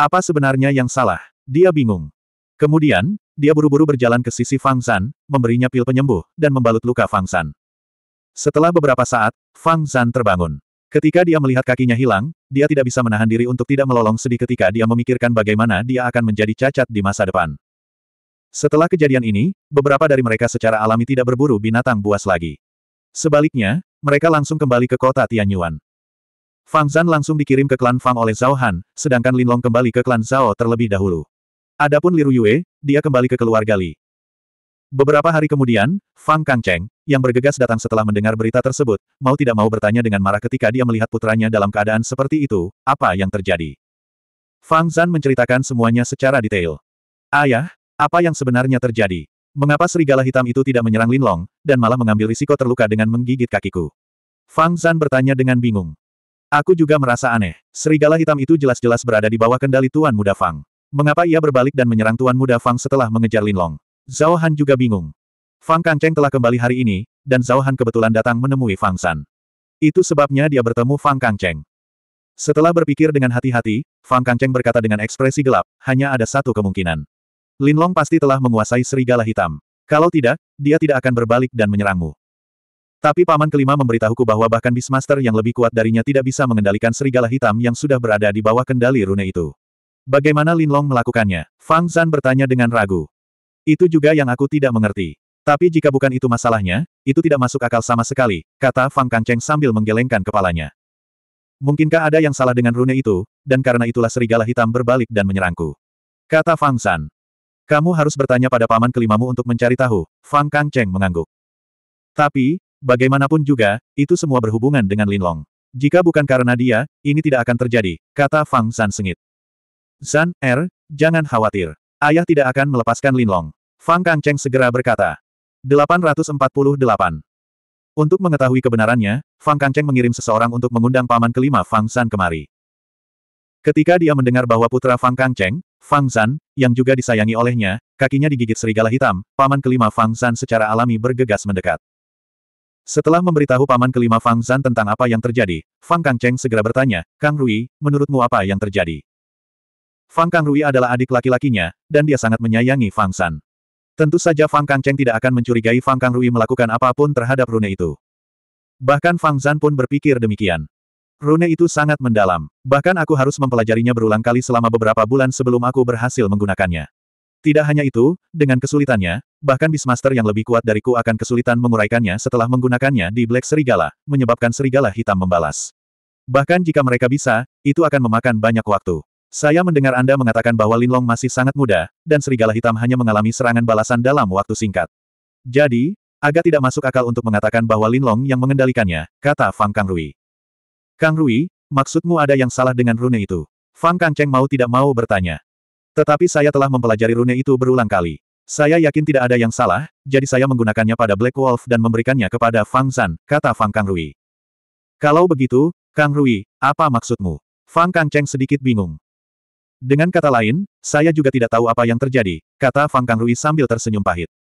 Apa sebenarnya yang salah? Dia bingung. Kemudian, dia buru-buru berjalan ke sisi Fang Zan, memberinya pil penyembuh, dan membalut luka Fang Zan. Setelah beberapa saat, Fang Zan terbangun. Ketika dia melihat kakinya hilang, dia tidak bisa menahan diri untuk tidak melolong sedih ketika dia memikirkan bagaimana dia akan menjadi cacat di masa depan. Setelah kejadian ini, beberapa dari mereka secara alami tidak berburu binatang buas lagi. Sebaliknya, mereka langsung kembali ke kota Tianyuan. Fang Zan langsung dikirim ke klan Fang oleh Zhao Han, sedangkan Linlong kembali ke klan Zhao terlebih dahulu. Adapun Liru Yue, dia kembali ke keluarga Li. Beberapa hari kemudian, Fang Kangcheng, yang bergegas datang setelah mendengar berita tersebut, mau tidak mau bertanya dengan marah ketika dia melihat putranya dalam keadaan seperti itu, apa yang terjadi. Fang Zan menceritakan semuanya secara detail. Ayah, apa yang sebenarnya terjadi? Mengapa serigala hitam itu tidak menyerang Lin Long dan malah mengambil risiko terluka dengan menggigit kakiku? Fang Zan bertanya dengan bingung. Aku juga merasa aneh. Serigala hitam itu jelas-jelas berada di bawah kendali Tuan Muda Fang. Mengapa ia berbalik dan menyerang Tuan Muda Fang setelah mengejar Lin Long? Zhao Han juga bingung. Fang Kangcheng telah kembali hari ini, dan Zhao Han kebetulan datang menemui Fang San. Itu sebabnya dia bertemu Fang Kangcheng. Setelah berpikir dengan hati-hati, Fang Kangcheng berkata dengan ekspresi gelap, hanya ada satu kemungkinan. Lin Long pasti telah menguasai serigala hitam. Kalau tidak, dia tidak akan berbalik dan menyerangmu. Tapi paman kelima memberitahuku bahwa bahkan Beastmaster yang lebih kuat darinya tidak bisa mengendalikan serigala hitam yang sudah berada di bawah kendali rune itu. Bagaimana Lin Long melakukannya? Fang San bertanya dengan ragu. Itu juga yang aku tidak mengerti. Tapi jika bukan itu masalahnya, itu tidak masuk akal sama sekali, kata Fang Kangcheng sambil menggelengkan kepalanya. Mungkinkah ada yang salah dengan rune itu, dan karena itulah serigala hitam berbalik dan menyerangku. Kata Fang San. Kamu harus bertanya pada paman kelimamu untuk mencari tahu, Fang Kangcheng mengangguk. Tapi, bagaimanapun juga, itu semua berhubungan dengan Lin Long. Jika bukan karena dia, ini tidak akan terjadi, kata Fang San sengit. San, Er, jangan khawatir. Ayah tidak akan melepaskan Linlong. Fang Kangcheng segera berkata. 848. Untuk mengetahui kebenarannya, Fang Kangcheng mengirim seseorang untuk mengundang paman kelima Fang San kemari. Ketika dia mendengar bahwa putra Fang Kangcheng, Fang San, yang juga disayangi olehnya, kakinya digigit serigala hitam, paman kelima Fang San secara alami bergegas mendekat. Setelah memberitahu paman kelima Fang San tentang apa yang terjadi, Fang Kangcheng segera bertanya, Kang Rui, menurutmu apa yang terjadi? Fang Kang Rui adalah adik laki-lakinya, dan dia sangat menyayangi Fang San. Tentu saja Fang Kang Cheng tidak akan mencurigai Fang Kang Rui melakukan apapun terhadap rune itu. Bahkan Fang San pun berpikir demikian. Rune itu sangat mendalam, bahkan aku harus mempelajarinya berulang kali selama beberapa bulan sebelum aku berhasil menggunakannya. Tidak hanya itu, dengan kesulitannya, bahkan Bismaster yang lebih kuat dariku akan kesulitan menguraikannya setelah menggunakannya di Black Serigala, menyebabkan Serigala hitam membalas. Bahkan jika mereka bisa, itu akan memakan banyak waktu. Saya mendengar Anda mengatakan bahwa Linlong masih sangat muda, dan serigala hitam hanya mengalami serangan balasan dalam waktu singkat. Jadi, agak tidak masuk akal untuk mengatakan bahwa Linlong yang mengendalikannya, kata Fang Kang Rui. Kang Rui, maksudmu ada yang salah dengan rune itu? Fang Kang Cheng mau tidak mau bertanya. Tetapi saya telah mempelajari rune itu berulang kali. Saya yakin tidak ada yang salah, jadi saya menggunakannya pada Black Wolf dan memberikannya kepada Fang San, kata Fang Kang Rui. Kalau begitu, Kang Rui, apa maksudmu? Fang Kang Cheng sedikit bingung. Dengan kata lain, saya juga tidak tahu apa yang terjadi, kata Fang Kang Rui sambil tersenyum pahit.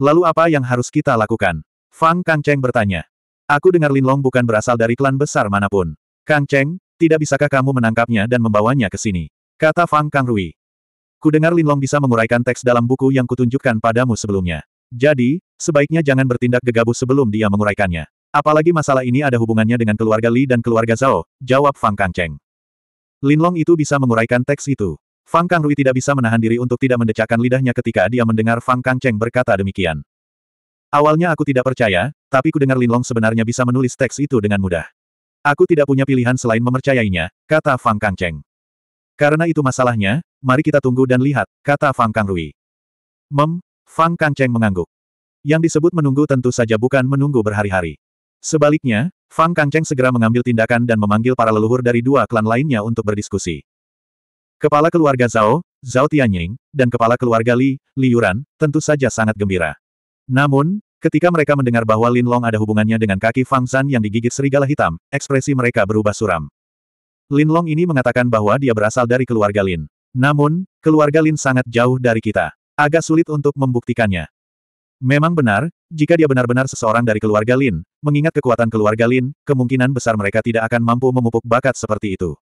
Lalu apa yang harus kita lakukan? Fang Kang Cheng bertanya. Aku dengar Lin Long bukan berasal dari klan besar manapun. Kang Cheng, tidak bisakah kamu menangkapnya dan membawanya ke sini? Kata Fang Kang Kangrui. Kudengar Long bisa menguraikan teks dalam buku yang kutunjukkan padamu sebelumnya. Jadi, sebaiknya jangan bertindak gegabah sebelum dia menguraikannya. Apalagi masalah ini ada hubungannya dengan keluarga Li dan keluarga Zhao, jawab Fang Kang Cheng. Linlong itu bisa menguraikan teks itu. Fang Kang Rui tidak bisa menahan diri untuk tidak mendecakkan lidahnya ketika dia mendengar Fang Kang Cheng berkata demikian. Awalnya aku tidak percaya, tapi ku kudengar Linlong sebenarnya bisa menulis teks itu dengan mudah. Aku tidak punya pilihan selain mempercayainya, kata Fang Kang Cheng. Karena itu masalahnya, mari kita tunggu dan lihat, kata Fang Kang Rui. Mem, Fang Kang Cheng mengangguk. Yang disebut menunggu tentu saja bukan menunggu berhari-hari. Sebaliknya, Fang Kangcheng segera mengambil tindakan dan memanggil para leluhur dari dua klan lainnya untuk berdiskusi. Kepala keluarga Zhao, Zhao Tianying, dan kepala keluarga Li, Li Yuran, tentu saja sangat gembira. Namun, ketika mereka mendengar bahwa Lin Long ada hubungannya dengan kaki Fang San yang digigit serigala hitam, ekspresi mereka berubah suram. Lin Long ini mengatakan bahwa dia berasal dari keluarga Lin. Namun, keluarga Lin sangat jauh dari kita. Agak sulit untuk membuktikannya. Memang benar, jika dia benar-benar seseorang dari keluarga Lin, mengingat kekuatan keluarga Lin, kemungkinan besar mereka tidak akan mampu memupuk bakat seperti itu.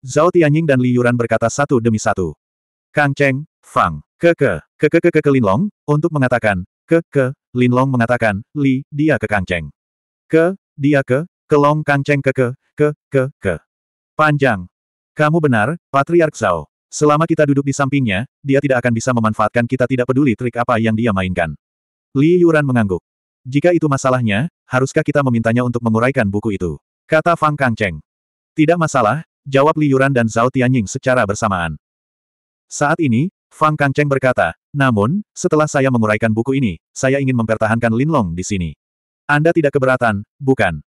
Zhao Tianying dan Li Yuran berkata satu demi satu. Kang Cheng, Fang, Keke, Keke Keke ke Linlong, untuk mengatakan, Ke, Ke, Linlong mengatakan, Li, dia ke Kang Cheng. Ke, dia ke, Kelong Kang Cheng Keke, Ke, Ke, Ke. Panjang. Kamu benar, Patriark Zhao. Selama kita duduk di sampingnya, dia tidak akan bisa memanfaatkan kita tidak peduli trik apa yang dia mainkan. Li Yuran mengangguk. Jika itu masalahnya, haruskah kita memintanya untuk menguraikan buku itu? Kata Fang Kangcheng. Tidak masalah, jawab Li Yuran dan Zhao Tianying secara bersamaan. Saat ini, Fang Kangcheng berkata, namun, setelah saya menguraikan buku ini, saya ingin mempertahankan Linlong di sini. Anda tidak keberatan, bukan?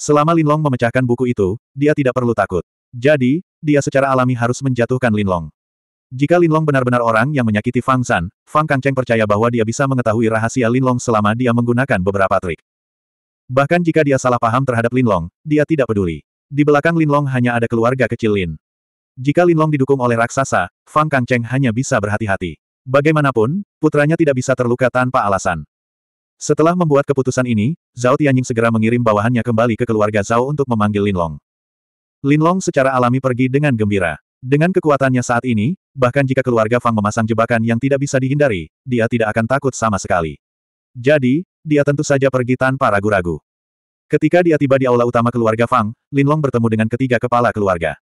Selama Linlong memecahkan buku itu, dia tidak perlu takut. Jadi, dia secara alami harus menjatuhkan Linlong. Jika Linlong benar-benar orang yang menyakiti Fang San, Fang Kang Cheng percaya bahwa dia bisa mengetahui rahasia Linlong selama dia menggunakan beberapa trik. Bahkan jika dia salah paham terhadap Linlong, dia tidak peduli. Di belakang Linlong hanya ada keluarga kecil Lin. Jika Linlong didukung oleh raksasa, Fang Kang Cheng hanya bisa berhati-hati. Bagaimanapun, putranya tidak bisa terluka tanpa alasan. Setelah membuat keputusan ini, Zhao Tianying segera mengirim bawahannya kembali ke keluarga Zhao untuk memanggil Linlong. Linlong secara alami pergi dengan gembira. Dengan kekuatannya saat ini, Bahkan jika keluarga Fang memasang jebakan yang tidak bisa dihindari, dia tidak akan takut sama sekali. Jadi, dia tentu saja pergi tanpa ragu-ragu. Ketika dia tiba di aula utama keluarga Fang, Linlong bertemu dengan ketiga kepala keluarga.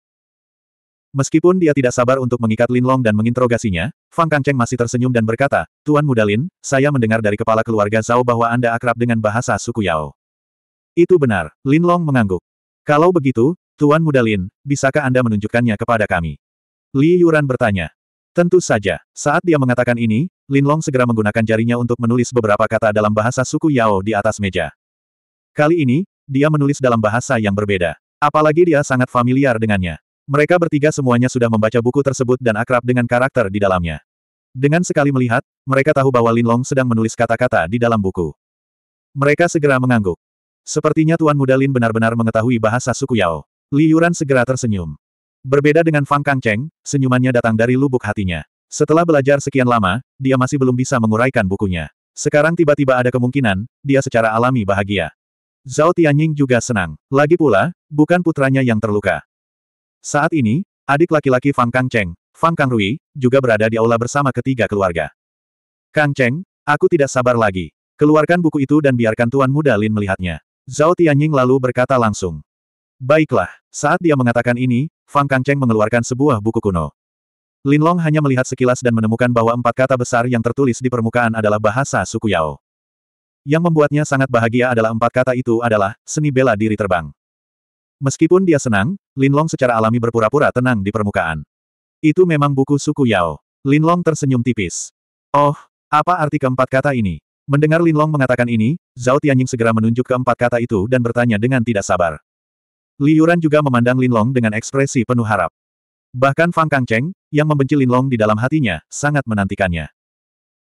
Meskipun dia tidak sabar untuk mengikat Linlong dan menginterogasinya, Fang Kangcheng masih tersenyum dan berkata, Tuan Muda Lin, saya mendengar dari kepala keluarga Zhao bahwa Anda akrab dengan bahasa suku Yao. Itu benar, Linlong mengangguk. Kalau begitu, Tuan Muda Lin, bisakah Anda menunjukkannya kepada kami? Li Yuran bertanya. Tentu saja, saat dia mengatakan ini, Lin Long segera menggunakan jarinya untuk menulis beberapa kata dalam bahasa suku Yao di atas meja. Kali ini, dia menulis dalam bahasa yang berbeda. Apalagi dia sangat familiar dengannya. Mereka bertiga semuanya sudah membaca buku tersebut dan akrab dengan karakter di dalamnya. Dengan sekali melihat, mereka tahu bahwa Lin Long sedang menulis kata-kata di dalam buku. Mereka segera mengangguk. Sepertinya Tuan Muda Lin benar-benar mengetahui bahasa suku Yao. Li Yuran segera tersenyum. Berbeda dengan Fang Kangcheng, senyumannya datang dari lubuk hatinya. Setelah belajar sekian lama, dia masih belum bisa menguraikan bukunya. Sekarang tiba-tiba ada kemungkinan, dia secara alami bahagia. Zhao Tianying juga senang. Lagi pula, bukan putranya yang terluka. Saat ini, adik laki-laki Fang Kangcheng, Fang Kangrui, juga berada di aula bersama ketiga keluarga. Kang Cheng, aku tidak sabar lagi. Keluarkan buku itu dan biarkan Tuan Muda Lin melihatnya. Zhao Tianying lalu berkata langsung. Baiklah, saat dia mengatakan ini, Fang Kangcheng mengeluarkan sebuah buku kuno. Lin Long hanya melihat sekilas dan menemukan bahwa empat kata besar yang tertulis di permukaan adalah bahasa suku Yao. Yang membuatnya sangat bahagia adalah empat kata itu adalah seni bela diri terbang. Meskipun dia senang, Lin Long secara alami berpura-pura tenang di permukaan. Itu memang buku suku Yao. Lin Long tersenyum tipis. Oh, apa arti keempat kata ini? Mendengar Lin Long mengatakan ini, Zhao Tianying segera menunjuk keempat kata itu dan bertanya dengan tidak sabar. Liuran juga memandang Linlong dengan ekspresi penuh harap. Bahkan Fang Kangcheng, yang membenci Linlong di dalam hatinya, sangat menantikannya.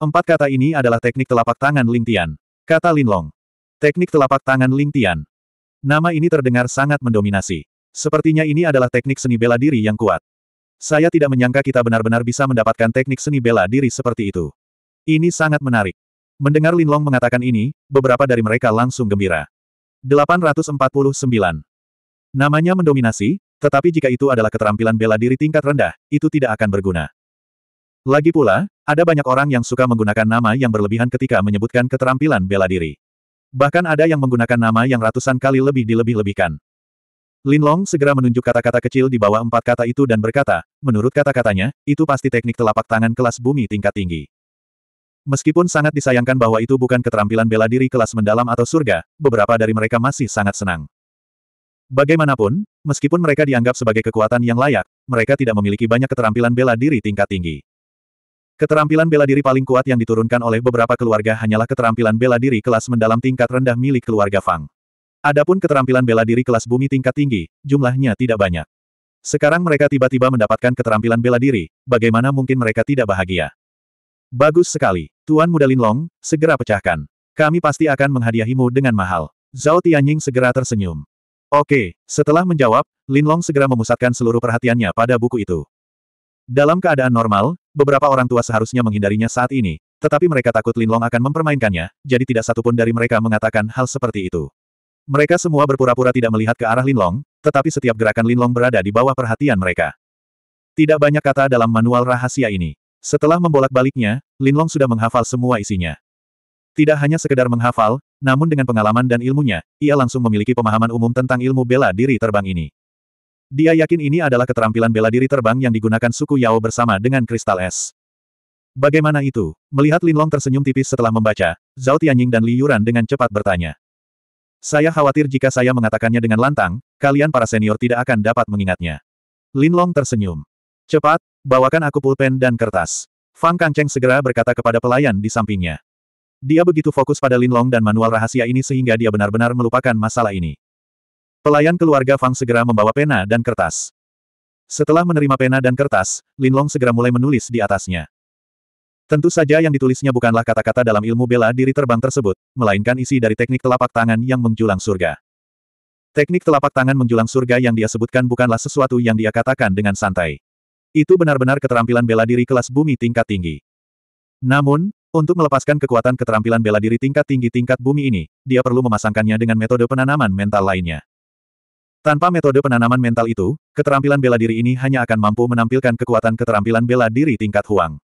Empat kata ini adalah teknik telapak tangan Ling Tian. Kata Linlong. Teknik telapak tangan Ling Tian. Nama ini terdengar sangat mendominasi. Sepertinya ini adalah teknik seni bela diri yang kuat. Saya tidak menyangka kita benar-benar bisa mendapatkan teknik seni bela diri seperti itu. Ini sangat menarik. Mendengar Linlong mengatakan ini, beberapa dari mereka langsung gembira. 849. Namanya mendominasi, tetapi jika itu adalah keterampilan bela diri tingkat rendah, itu tidak akan berguna. Lagi pula, ada banyak orang yang suka menggunakan nama yang berlebihan ketika menyebutkan keterampilan bela diri. Bahkan ada yang menggunakan nama yang ratusan kali lebih dilebih-lebihkan. Lin Long segera menunjuk kata-kata kecil di bawah empat kata itu dan berkata, menurut kata-katanya, itu pasti teknik telapak tangan kelas bumi tingkat tinggi. Meskipun sangat disayangkan bahwa itu bukan keterampilan bela diri kelas mendalam atau surga, beberapa dari mereka masih sangat senang. Bagaimanapun, meskipun mereka dianggap sebagai kekuatan yang layak, mereka tidak memiliki banyak keterampilan bela diri tingkat tinggi. Keterampilan bela diri paling kuat yang diturunkan oleh beberapa keluarga hanyalah keterampilan bela diri kelas mendalam tingkat rendah milik keluarga Fang. Adapun keterampilan bela diri kelas bumi tingkat tinggi, jumlahnya tidak banyak. Sekarang mereka tiba-tiba mendapatkan keterampilan bela diri, bagaimana mungkin mereka tidak bahagia? Bagus sekali, Tuan Muda Linlong, segera pecahkan. Kami pasti akan menghadiahimu dengan mahal. Zhao Tianying segera tersenyum. Oke, setelah menjawab, Linlong segera memusatkan seluruh perhatiannya pada buku itu. Dalam keadaan normal, beberapa orang tua seharusnya menghindarinya saat ini, tetapi mereka takut Linlong akan mempermainkannya, jadi tidak satupun dari mereka mengatakan hal seperti itu. Mereka semua berpura-pura tidak melihat ke arah Linlong, tetapi setiap gerakan Linlong berada di bawah perhatian mereka. Tidak banyak kata dalam manual rahasia ini. Setelah membolak-baliknya, Linlong sudah menghafal semua isinya. Tidak hanya sekedar menghafal, namun dengan pengalaman dan ilmunya, ia langsung memiliki pemahaman umum tentang ilmu bela diri terbang ini. Dia yakin ini adalah keterampilan bela diri terbang yang digunakan suku Yao bersama dengan kristal es. Bagaimana itu? Melihat Linlong tersenyum tipis setelah membaca, Zhao Tianying dan Li Yuran dengan cepat bertanya. Saya khawatir jika saya mengatakannya dengan lantang, kalian para senior tidak akan dapat mengingatnya. Linlong tersenyum. Cepat, bawakan aku pulpen dan kertas. Fang Kangcheng segera berkata kepada pelayan di sampingnya. Dia begitu fokus pada Linlong dan manual rahasia ini sehingga dia benar-benar melupakan masalah ini. Pelayan keluarga Fang segera membawa pena dan kertas. Setelah menerima pena dan kertas, Linlong segera mulai menulis di atasnya. Tentu saja yang ditulisnya bukanlah kata-kata dalam ilmu bela diri terbang tersebut, melainkan isi dari teknik telapak tangan yang menjulang surga. Teknik telapak tangan menjulang surga yang dia sebutkan bukanlah sesuatu yang dia katakan dengan santai. Itu benar-benar keterampilan bela diri kelas bumi tingkat tinggi. Namun, untuk melepaskan kekuatan keterampilan bela diri tingkat tinggi tingkat bumi ini, dia perlu memasangkannya dengan metode penanaman mental lainnya. Tanpa metode penanaman mental itu, keterampilan bela diri ini hanya akan mampu menampilkan kekuatan keterampilan bela diri tingkat Huang.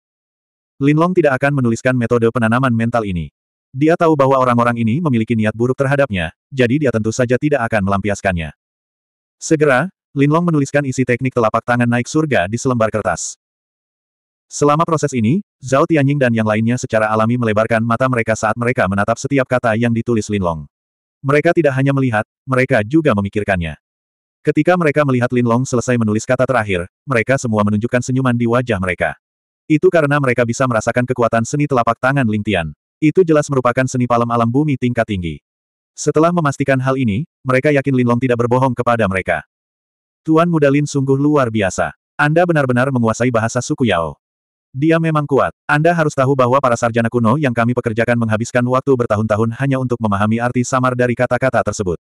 Lin Long tidak akan menuliskan metode penanaman mental ini. Dia tahu bahwa orang-orang ini memiliki niat buruk terhadapnya, jadi dia tentu saja tidak akan melampiaskannya. Segera, Lin Long menuliskan isi teknik telapak tangan naik surga di selembar kertas. Selama proses ini, Zhao Tianying dan yang lainnya secara alami melebarkan mata mereka saat mereka menatap setiap kata yang ditulis Linlong. Mereka tidak hanya melihat, mereka juga memikirkannya. Ketika mereka melihat Linlong selesai menulis kata terakhir, mereka semua menunjukkan senyuman di wajah mereka. Itu karena mereka bisa merasakan kekuatan seni telapak tangan Ling Tian. Itu jelas merupakan seni palem alam bumi tingkat tinggi. Setelah memastikan hal ini, mereka yakin Linlong tidak berbohong kepada mereka. Tuan muda Lin sungguh luar biasa. Anda benar-benar menguasai bahasa suku Yao. Dia memang kuat. Anda harus tahu bahwa para sarjana kuno yang kami pekerjakan menghabiskan waktu bertahun-tahun hanya untuk memahami arti samar dari kata-kata tersebut.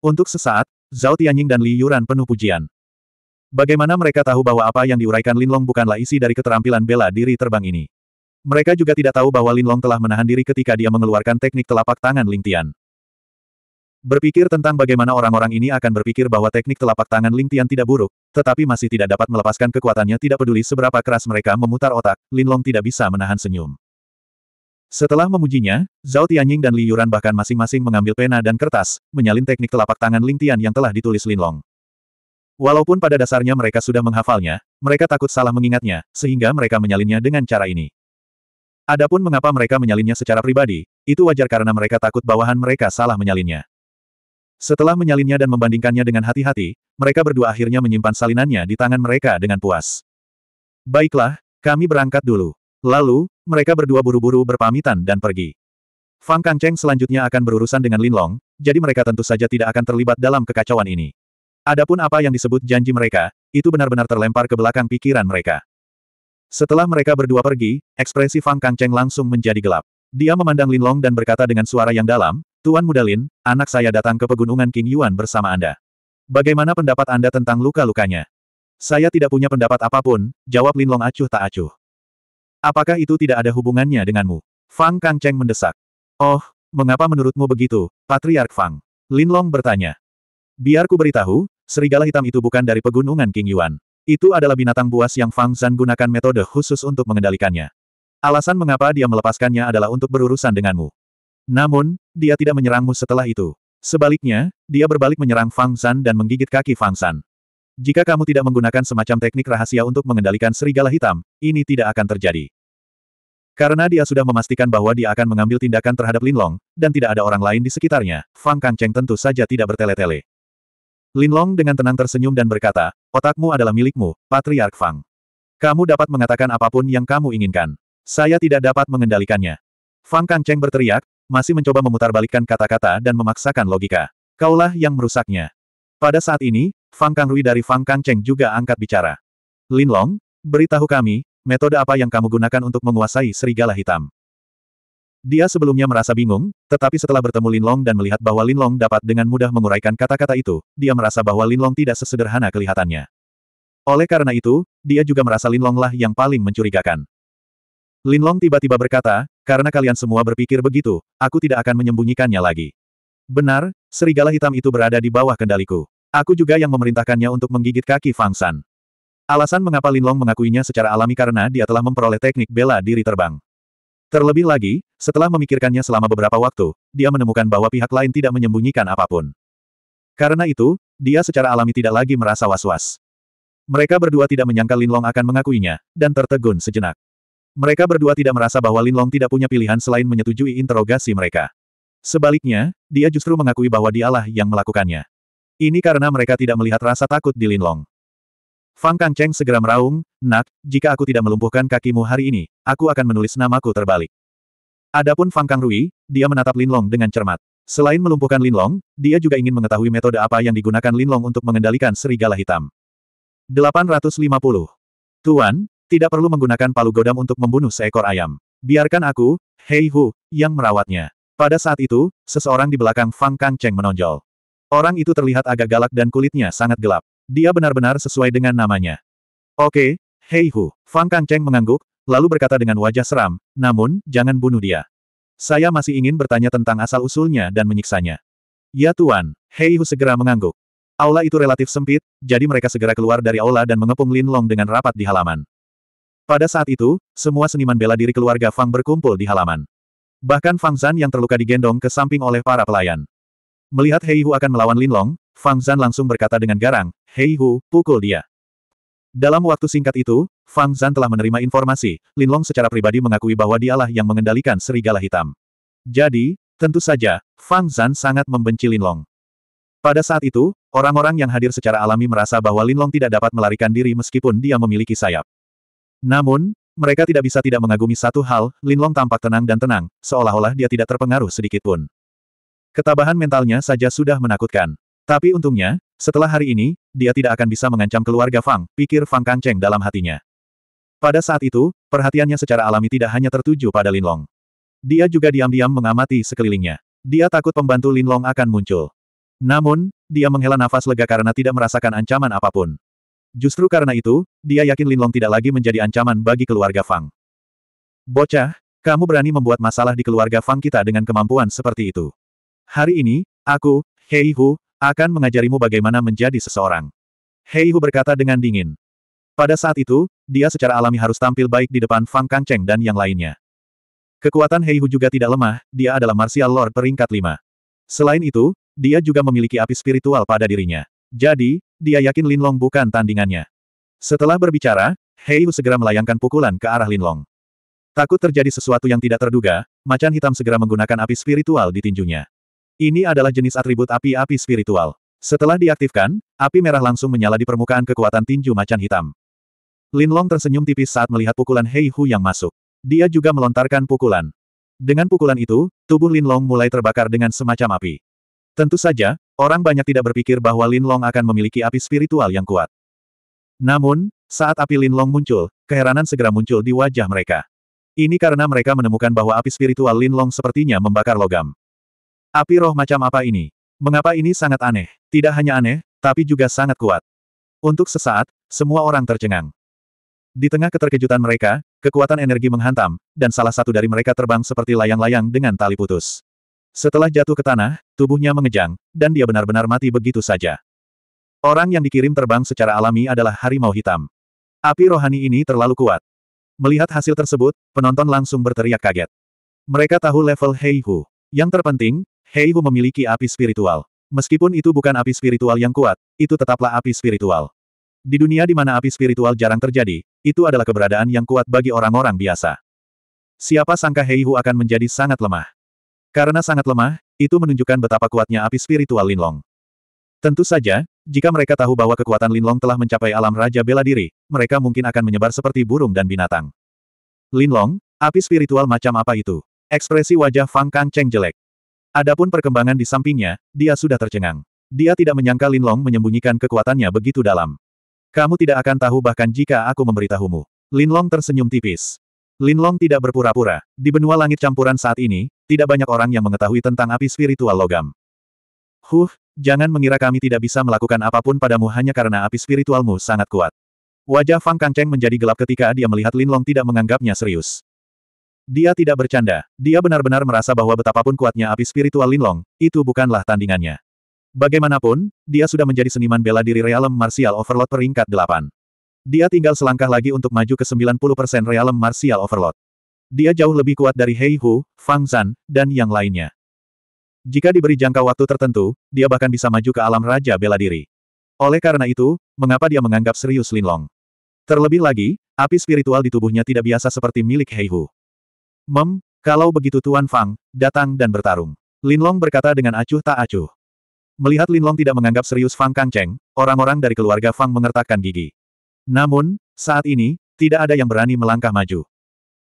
Untuk sesaat, Zhao Tianying dan Li Yuran penuh pujian. Bagaimana mereka tahu bahwa apa yang diuraikan Linlong bukanlah isi dari keterampilan bela diri terbang ini? Mereka juga tidak tahu bahwa Linlong telah menahan diri ketika dia mengeluarkan teknik telapak tangan Ling Tian. Berpikir tentang bagaimana orang-orang ini akan berpikir bahwa teknik telapak tangan Ling Tian tidak buruk, tetapi masih tidak dapat melepaskan kekuatannya tidak peduli seberapa keras mereka memutar otak, Lin Long tidak bisa menahan senyum. Setelah memujinya, Zhao Tianying dan Li Yuran bahkan masing-masing mengambil pena dan kertas, menyalin teknik telapak tangan Ling Tian yang telah ditulis Lin Long. Walaupun pada dasarnya mereka sudah menghafalnya, mereka takut salah mengingatnya, sehingga mereka menyalinnya dengan cara ini. Adapun mengapa mereka menyalinnya secara pribadi, itu wajar karena mereka takut bawahan mereka salah menyalinnya. Setelah menyalinnya dan membandingkannya dengan hati-hati, mereka berdua akhirnya menyimpan salinannya di tangan mereka dengan puas. Baiklah, kami berangkat dulu. Lalu, mereka berdua buru-buru berpamitan dan pergi. Fang Kangcheng selanjutnya akan berurusan dengan Lin Long, jadi mereka tentu saja tidak akan terlibat dalam kekacauan ini. Adapun apa yang disebut janji mereka, itu benar-benar terlempar ke belakang pikiran mereka. Setelah mereka berdua pergi, ekspresi Fang Kangcheng langsung menjadi gelap. Dia memandang Lin Long dan berkata dengan suara yang dalam, Tuan Mudalin, anak saya datang ke pegunungan King Yuan bersama Anda. Bagaimana pendapat Anda tentang luka-lukanya? Saya tidak punya pendapat apapun, jawab Lin Long acuh tak acuh. Apakah itu tidak ada hubungannya denganmu? Fang Kangcheng mendesak. Oh, mengapa menurutmu begitu, Patriark Fang? Lin Long bertanya. Biar ku beritahu, serigala hitam itu bukan dari pegunungan King Yuan. Itu adalah binatang buas yang Fang Zan gunakan metode khusus untuk mengendalikannya. Alasan mengapa dia melepaskannya adalah untuk berurusan denganmu. Namun, dia tidak menyerangmu setelah itu. Sebaliknya, dia berbalik menyerang Fang San dan menggigit kaki Fang San. Jika kamu tidak menggunakan semacam teknik rahasia untuk mengendalikan serigala hitam, ini tidak akan terjadi. Karena dia sudah memastikan bahwa dia akan mengambil tindakan terhadap Lin Long dan tidak ada orang lain di sekitarnya, Fang Kang Cheng tentu saja tidak bertele-tele. Lin Long dengan tenang tersenyum dan berkata, otakmu adalah milikmu, Patriark Fang. Kamu dapat mengatakan apapun yang kamu inginkan. Saya tidak dapat mengendalikannya. Fang Kang Cheng berteriak, masih mencoba memutarbalikkan kata-kata dan memaksakan logika. Kaulah yang merusaknya. Pada saat ini, Fang Kang Rui dari Fang Kang Cheng juga angkat bicara. Lin Long, beritahu kami, metode apa yang kamu gunakan untuk menguasai serigala hitam? Dia sebelumnya merasa bingung, tetapi setelah bertemu Lin Long dan melihat bahwa Lin Long dapat dengan mudah menguraikan kata-kata itu, dia merasa bahwa Lin Long tidak sesederhana kelihatannya. Oleh karena itu, dia juga merasa Long lah yang paling mencurigakan. Lin Long tiba-tiba berkata, karena kalian semua berpikir begitu, aku tidak akan menyembunyikannya lagi. Benar, serigala hitam itu berada di bawah kendaliku. Aku juga yang memerintahkannya untuk menggigit kaki Fang San. Alasan mengapa Linlong mengakuinya secara alami karena dia telah memperoleh teknik bela diri terbang. Terlebih lagi, setelah memikirkannya selama beberapa waktu, dia menemukan bahwa pihak lain tidak menyembunyikan apapun. Karena itu, dia secara alami tidak lagi merasa was-was. Mereka berdua tidak menyangka Linlong akan mengakuinya, dan tertegun sejenak. Mereka berdua tidak merasa bahwa Linlong tidak punya pilihan selain menyetujui interogasi mereka. Sebaliknya, dia justru mengakui bahwa dialah yang melakukannya. Ini karena mereka tidak melihat rasa takut di Linlong. Fang Kang Cheng segera meraung, Nak, jika aku tidak melumpuhkan kakimu hari ini, aku akan menulis namaku terbalik. Adapun Fang Kang Rui, dia menatap Linlong dengan cermat. Selain melumpuhkan Linlong, dia juga ingin mengetahui metode apa yang digunakan Linlong untuk mengendalikan serigala hitam. 850. Tuan, tidak perlu menggunakan palu godam untuk membunuh seekor ayam. Biarkan aku, Hei Hu, yang merawatnya. Pada saat itu, seseorang di belakang Fang Kang Cheng menonjol. Orang itu terlihat agak galak dan kulitnya sangat gelap. Dia benar-benar sesuai dengan namanya. Oke, Hei Hu. Fang Kang Cheng mengangguk, lalu berkata dengan wajah seram, namun, jangan bunuh dia. Saya masih ingin bertanya tentang asal-usulnya dan menyiksanya. Ya Tuan, Hei Hu segera mengangguk. Aula itu relatif sempit, jadi mereka segera keluar dari aula dan mengepung Lin Long dengan rapat di halaman. Pada saat itu, semua seniman bela diri keluarga Fang berkumpul di halaman. Bahkan Fang Zan yang terluka digendong ke samping oleh para pelayan. Melihat Hei Hu akan melawan Lin Long, Fang Zan langsung berkata dengan garang, Hei Hu, pukul dia. Dalam waktu singkat itu, Fang Zan telah menerima informasi, Lin Long secara pribadi mengakui bahwa dialah yang mengendalikan serigala hitam. Jadi, tentu saja, Fang Zan sangat membenci Lin Long. Pada saat itu, orang-orang yang hadir secara alami merasa bahwa Lin Long tidak dapat melarikan diri meskipun dia memiliki sayap. Namun, mereka tidak bisa tidak mengagumi satu hal, Linlong tampak tenang dan tenang, seolah-olah dia tidak terpengaruh sedikitpun. Ketabahan mentalnya saja sudah menakutkan. Tapi untungnya, setelah hari ini, dia tidak akan bisa mengancam keluarga Fang, pikir Fang Kangcheng dalam hatinya. Pada saat itu, perhatiannya secara alami tidak hanya tertuju pada Linlong. Dia juga diam-diam mengamati sekelilingnya. Dia takut pembantu Linlong akan muncul. Namun, dia menghela nafas lega karena tidak merasakan ancaman apapun. Justru karena itu, dia yakin Linlong tidak lagi menjadi ancaman bagi keluarga Fang. Bocah, kamu berani membuat masalah di keluarga Fang kita dengan kemampuan seperti itu. Hari ini, aku, Hei Hu, akan mengajarimu bagaimana menjadi seseorang. Hei Hu berkata dengan dingin. Pada saat itu, dia secara alami harus tampil baik di depan Fang Kang Cheng dan yang lainnya. Kekuatan Hei Hu juga tidak lemah, dia adalah Martial Lord peringkat lima. Selain itu, dia juga memiliki api spiritual pada dirinya. Jadi, dia yakin Linlong bukan tandingannya. Setelah berbicara, Heiyu segera melayangkan pukulan ke arah Linlong. Takut terjadi sesuatu yang tidak terduga, macan hitam segera menggunakan api spiritual di tinjunya. Ini adalah jenis atribut api-api spiritual. Setelah diaktifkan, api merah langsung menyala di permukaan kekuatan tinju macan hitam. Linlong tersenyum tipis saat melihat pukulan Hei Hu yang masuk. Dia juga melontarkan pukulan. Dengan pukulan itu, tubuh Linlong mulai terbakar dengan semacam api. Tentu saja, orang banyak tidak berpikir bahwa Lin Long akan memiliki api spiritual yang kuat. Namun, saat api Lin Long muncul, keheranan segera muncul di wajah mereka. Ini karena mereka menemukan bahwa api spiritual Lin Long sepertinya membakar logam. Api roh macam apa ini? Mengapa ini sangat aneh? Tidak hanya aneh, tapi juga sangat kuat. Untuk sesaat, semua orang tercengang. Di tengah keterkejutan mereka, kekuatan energi menghantam, dan salah satu dari mereka terbang seperti layang-layang dengan tali putus. Setelah jatuh ke tanah, Tubuhnya mengejang, dan dia benar-benar mati begitu saja. Orang yang dikirim terbang secara alami adalah harimau hitam. Api rohani ini terlalu kuat. Melihat hasil tersebut, penonton langsung berteriak kaget. Mereka tahu level Heihu. Yang terpenting, Heihu memiliki api spiritual. Meskipun itu bukan api spiritual yang kuat, itu tetaplah api spiritual. Di dunia di mana api spiritual jarang terjadi, itu adalah keberadaan yang kuat bagi orang-orang biasa. Siapa sangka Heihu akan menjadi sangat lemah. Karena sangat lemah, itu menunjukkan betapa kuatnya api spiritual Linlong. Tentu saja, jika mereka tahu bahwa kekuatan Linlong telah mencapai alam Raja Bela Diri, mereka mungkin akan menyebar seperti burung dan binatang. Linlong, api spiritual macam apa itu? Ekspresi wajah Fang Kang Cheng jelek. Adapun perkembangan di sampingnya, dia sudah tercengang. Dia tidak menyangka Linlong menyembunyikan kekuatannya begitu dalam. Kamu tidak akan tahu bahkan jika aku memberitahumu. Linlong tersenyum tipis. Linlong tidak berpura-pura. Di benua langit campuran saat ini, tidak banyak orang yang mengetahui tentang api spiritual logam. Huh, jangan mengira kami tidak bisa melakukan apapun padamu hanya karena api spiritualmu sangat kuat. Wajah Fang Kangcheng menjadi gelap ketika dia melihat Lin Long tidak menganggapnya serius. Dia tidak bercanda, dia benar-benar merasa bahwa betapapun kuatnya api spiritual Lin Long, itu bukanlah tandingannya. Bagaimanapun, dia sudah menjadi seniman bela diri realem martial overload peringkat 8. Dia tinggal selangkah lagi untuk maju ke 90% realem martial overload. Dia jauh lebih kuat dari Hei Hu, Fang Zan, dan yang lainnya. Jika diberi jangka waktu tertentu, dia bahkan bisa maju ke alam Raja Bela Diri. Oleh karena itu, mengapa dia menganggap serius Lin Long? Terlebih lagi, api spiritual di tubuhnya tidak biasa seperti milik Hei Hu. Mem, kalau begitu Tuan Fang, datang dan bertarung. Lin Long berkata dengan acuh tak acuh. Melihat Lin Long tidak menganggap serius Fang Kang Cheng, orang-orang dari keluarga Fang mengertakkan gigi. Namun, saat ini, tidak ada yang berani melangkah maju.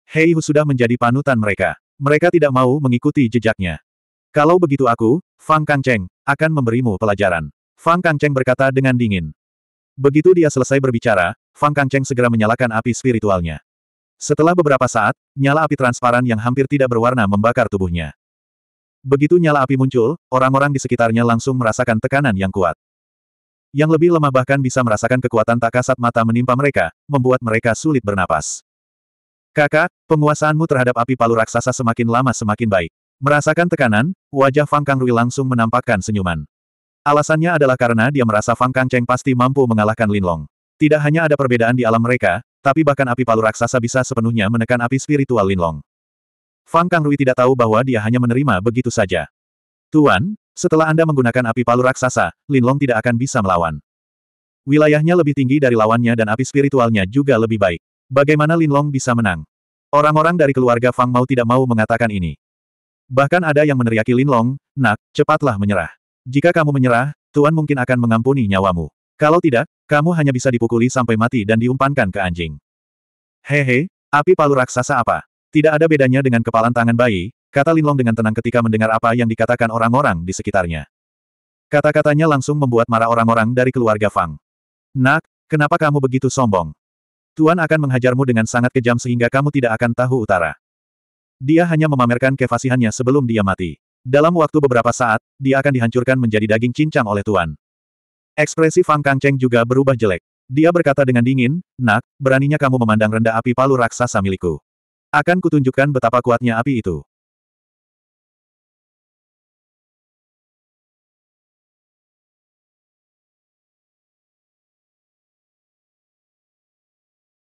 Hei sudah menjadi panutan mereka. Mereka tidak mau mengikuti jejaknya. Kalau begitu aku, Fang Kangcheng, akan memberimu pelajaran. Fang Kangcheng berkata dengan dingin. Begitu dia selesai berbicara, Fang Kangcheng segera menyalakan api spiritualnya. Setelah beberapa saat, nyala api transparan yang hampir tidak berwarna membakar tubuhnya. Begitu nyala api muncul, orang-orang di sekitarnya langsung merasakan tekanan yang kuat. Yang lebih lemah bahkan bisa merasakan kekuatan tak kasat mata menimpa mereka, membuat mereka sulit bernapas. Kakak, penguasaanmu terhadap api palu raksasa semakin lama semakin baik. Merasakan tekanan, wajah Fang Kang Rui langsung menampakkan senyuman. Alasannya adalah karena dia merasa Fang Kang Cheng pasti mampu mengalahkan Lin Long. Tidak hanya ada perbedaan di alam mereka, tapi bahkan api palu raksasa bisa sepenuhnya menekan api spiritual Lin Long. Fang Kang Rui tidak tahu bahwa dia hanya menerima begitu saja. Tuan, setelah Anda menggunakan api palu raksasa, Lin Long tidak akan bisa melawan. Wilayahnya lebih tinggi dari lawannya dan api spiritualnya juga lebih baik. Bagaimana Linlong bisa menang? Orang-orang dari keluarga Fang mau tidak mau mengatakan ini. Bahkan ada yang meneriaki Linlong, nak, cepatlah menyerah. Jika kamu menyerah, Tuan mungkin akan mengampuni nyawamu. Kalau tidak, kamu hanya bisa dipukuli sampai mati dan diumpankan ke anjing. Hehe, api palu raksasa apa? Tidak ada bedanya dengan kepalan tangan bayi, kata Linlong dengan tenang ketika mendengar apa yang dikatakan orang-orang di sekitarnya. Kata-katanya langsung membuat marah orang-orang dari keluarga Fang. Nak, kenapa kamu begitu sombong? Tuan akan menghajarmu dengan sangat kejam sehingga kamu tidak akan tahu utara. Dia hanya memamerkan kefasihannya sebelum dia mati. Dalam waktu beberapa saat, dia akan dihancurkan menjadi daging cincang oleh Tuan. Ekspresi Fang Kang Cheng juga berubah jelek. Dia berkata dengan dingin, Nak, beraninya kamu memandang rendah api palu raksasa milikku. Akan kutunjukkan betapa kuatnya api itu.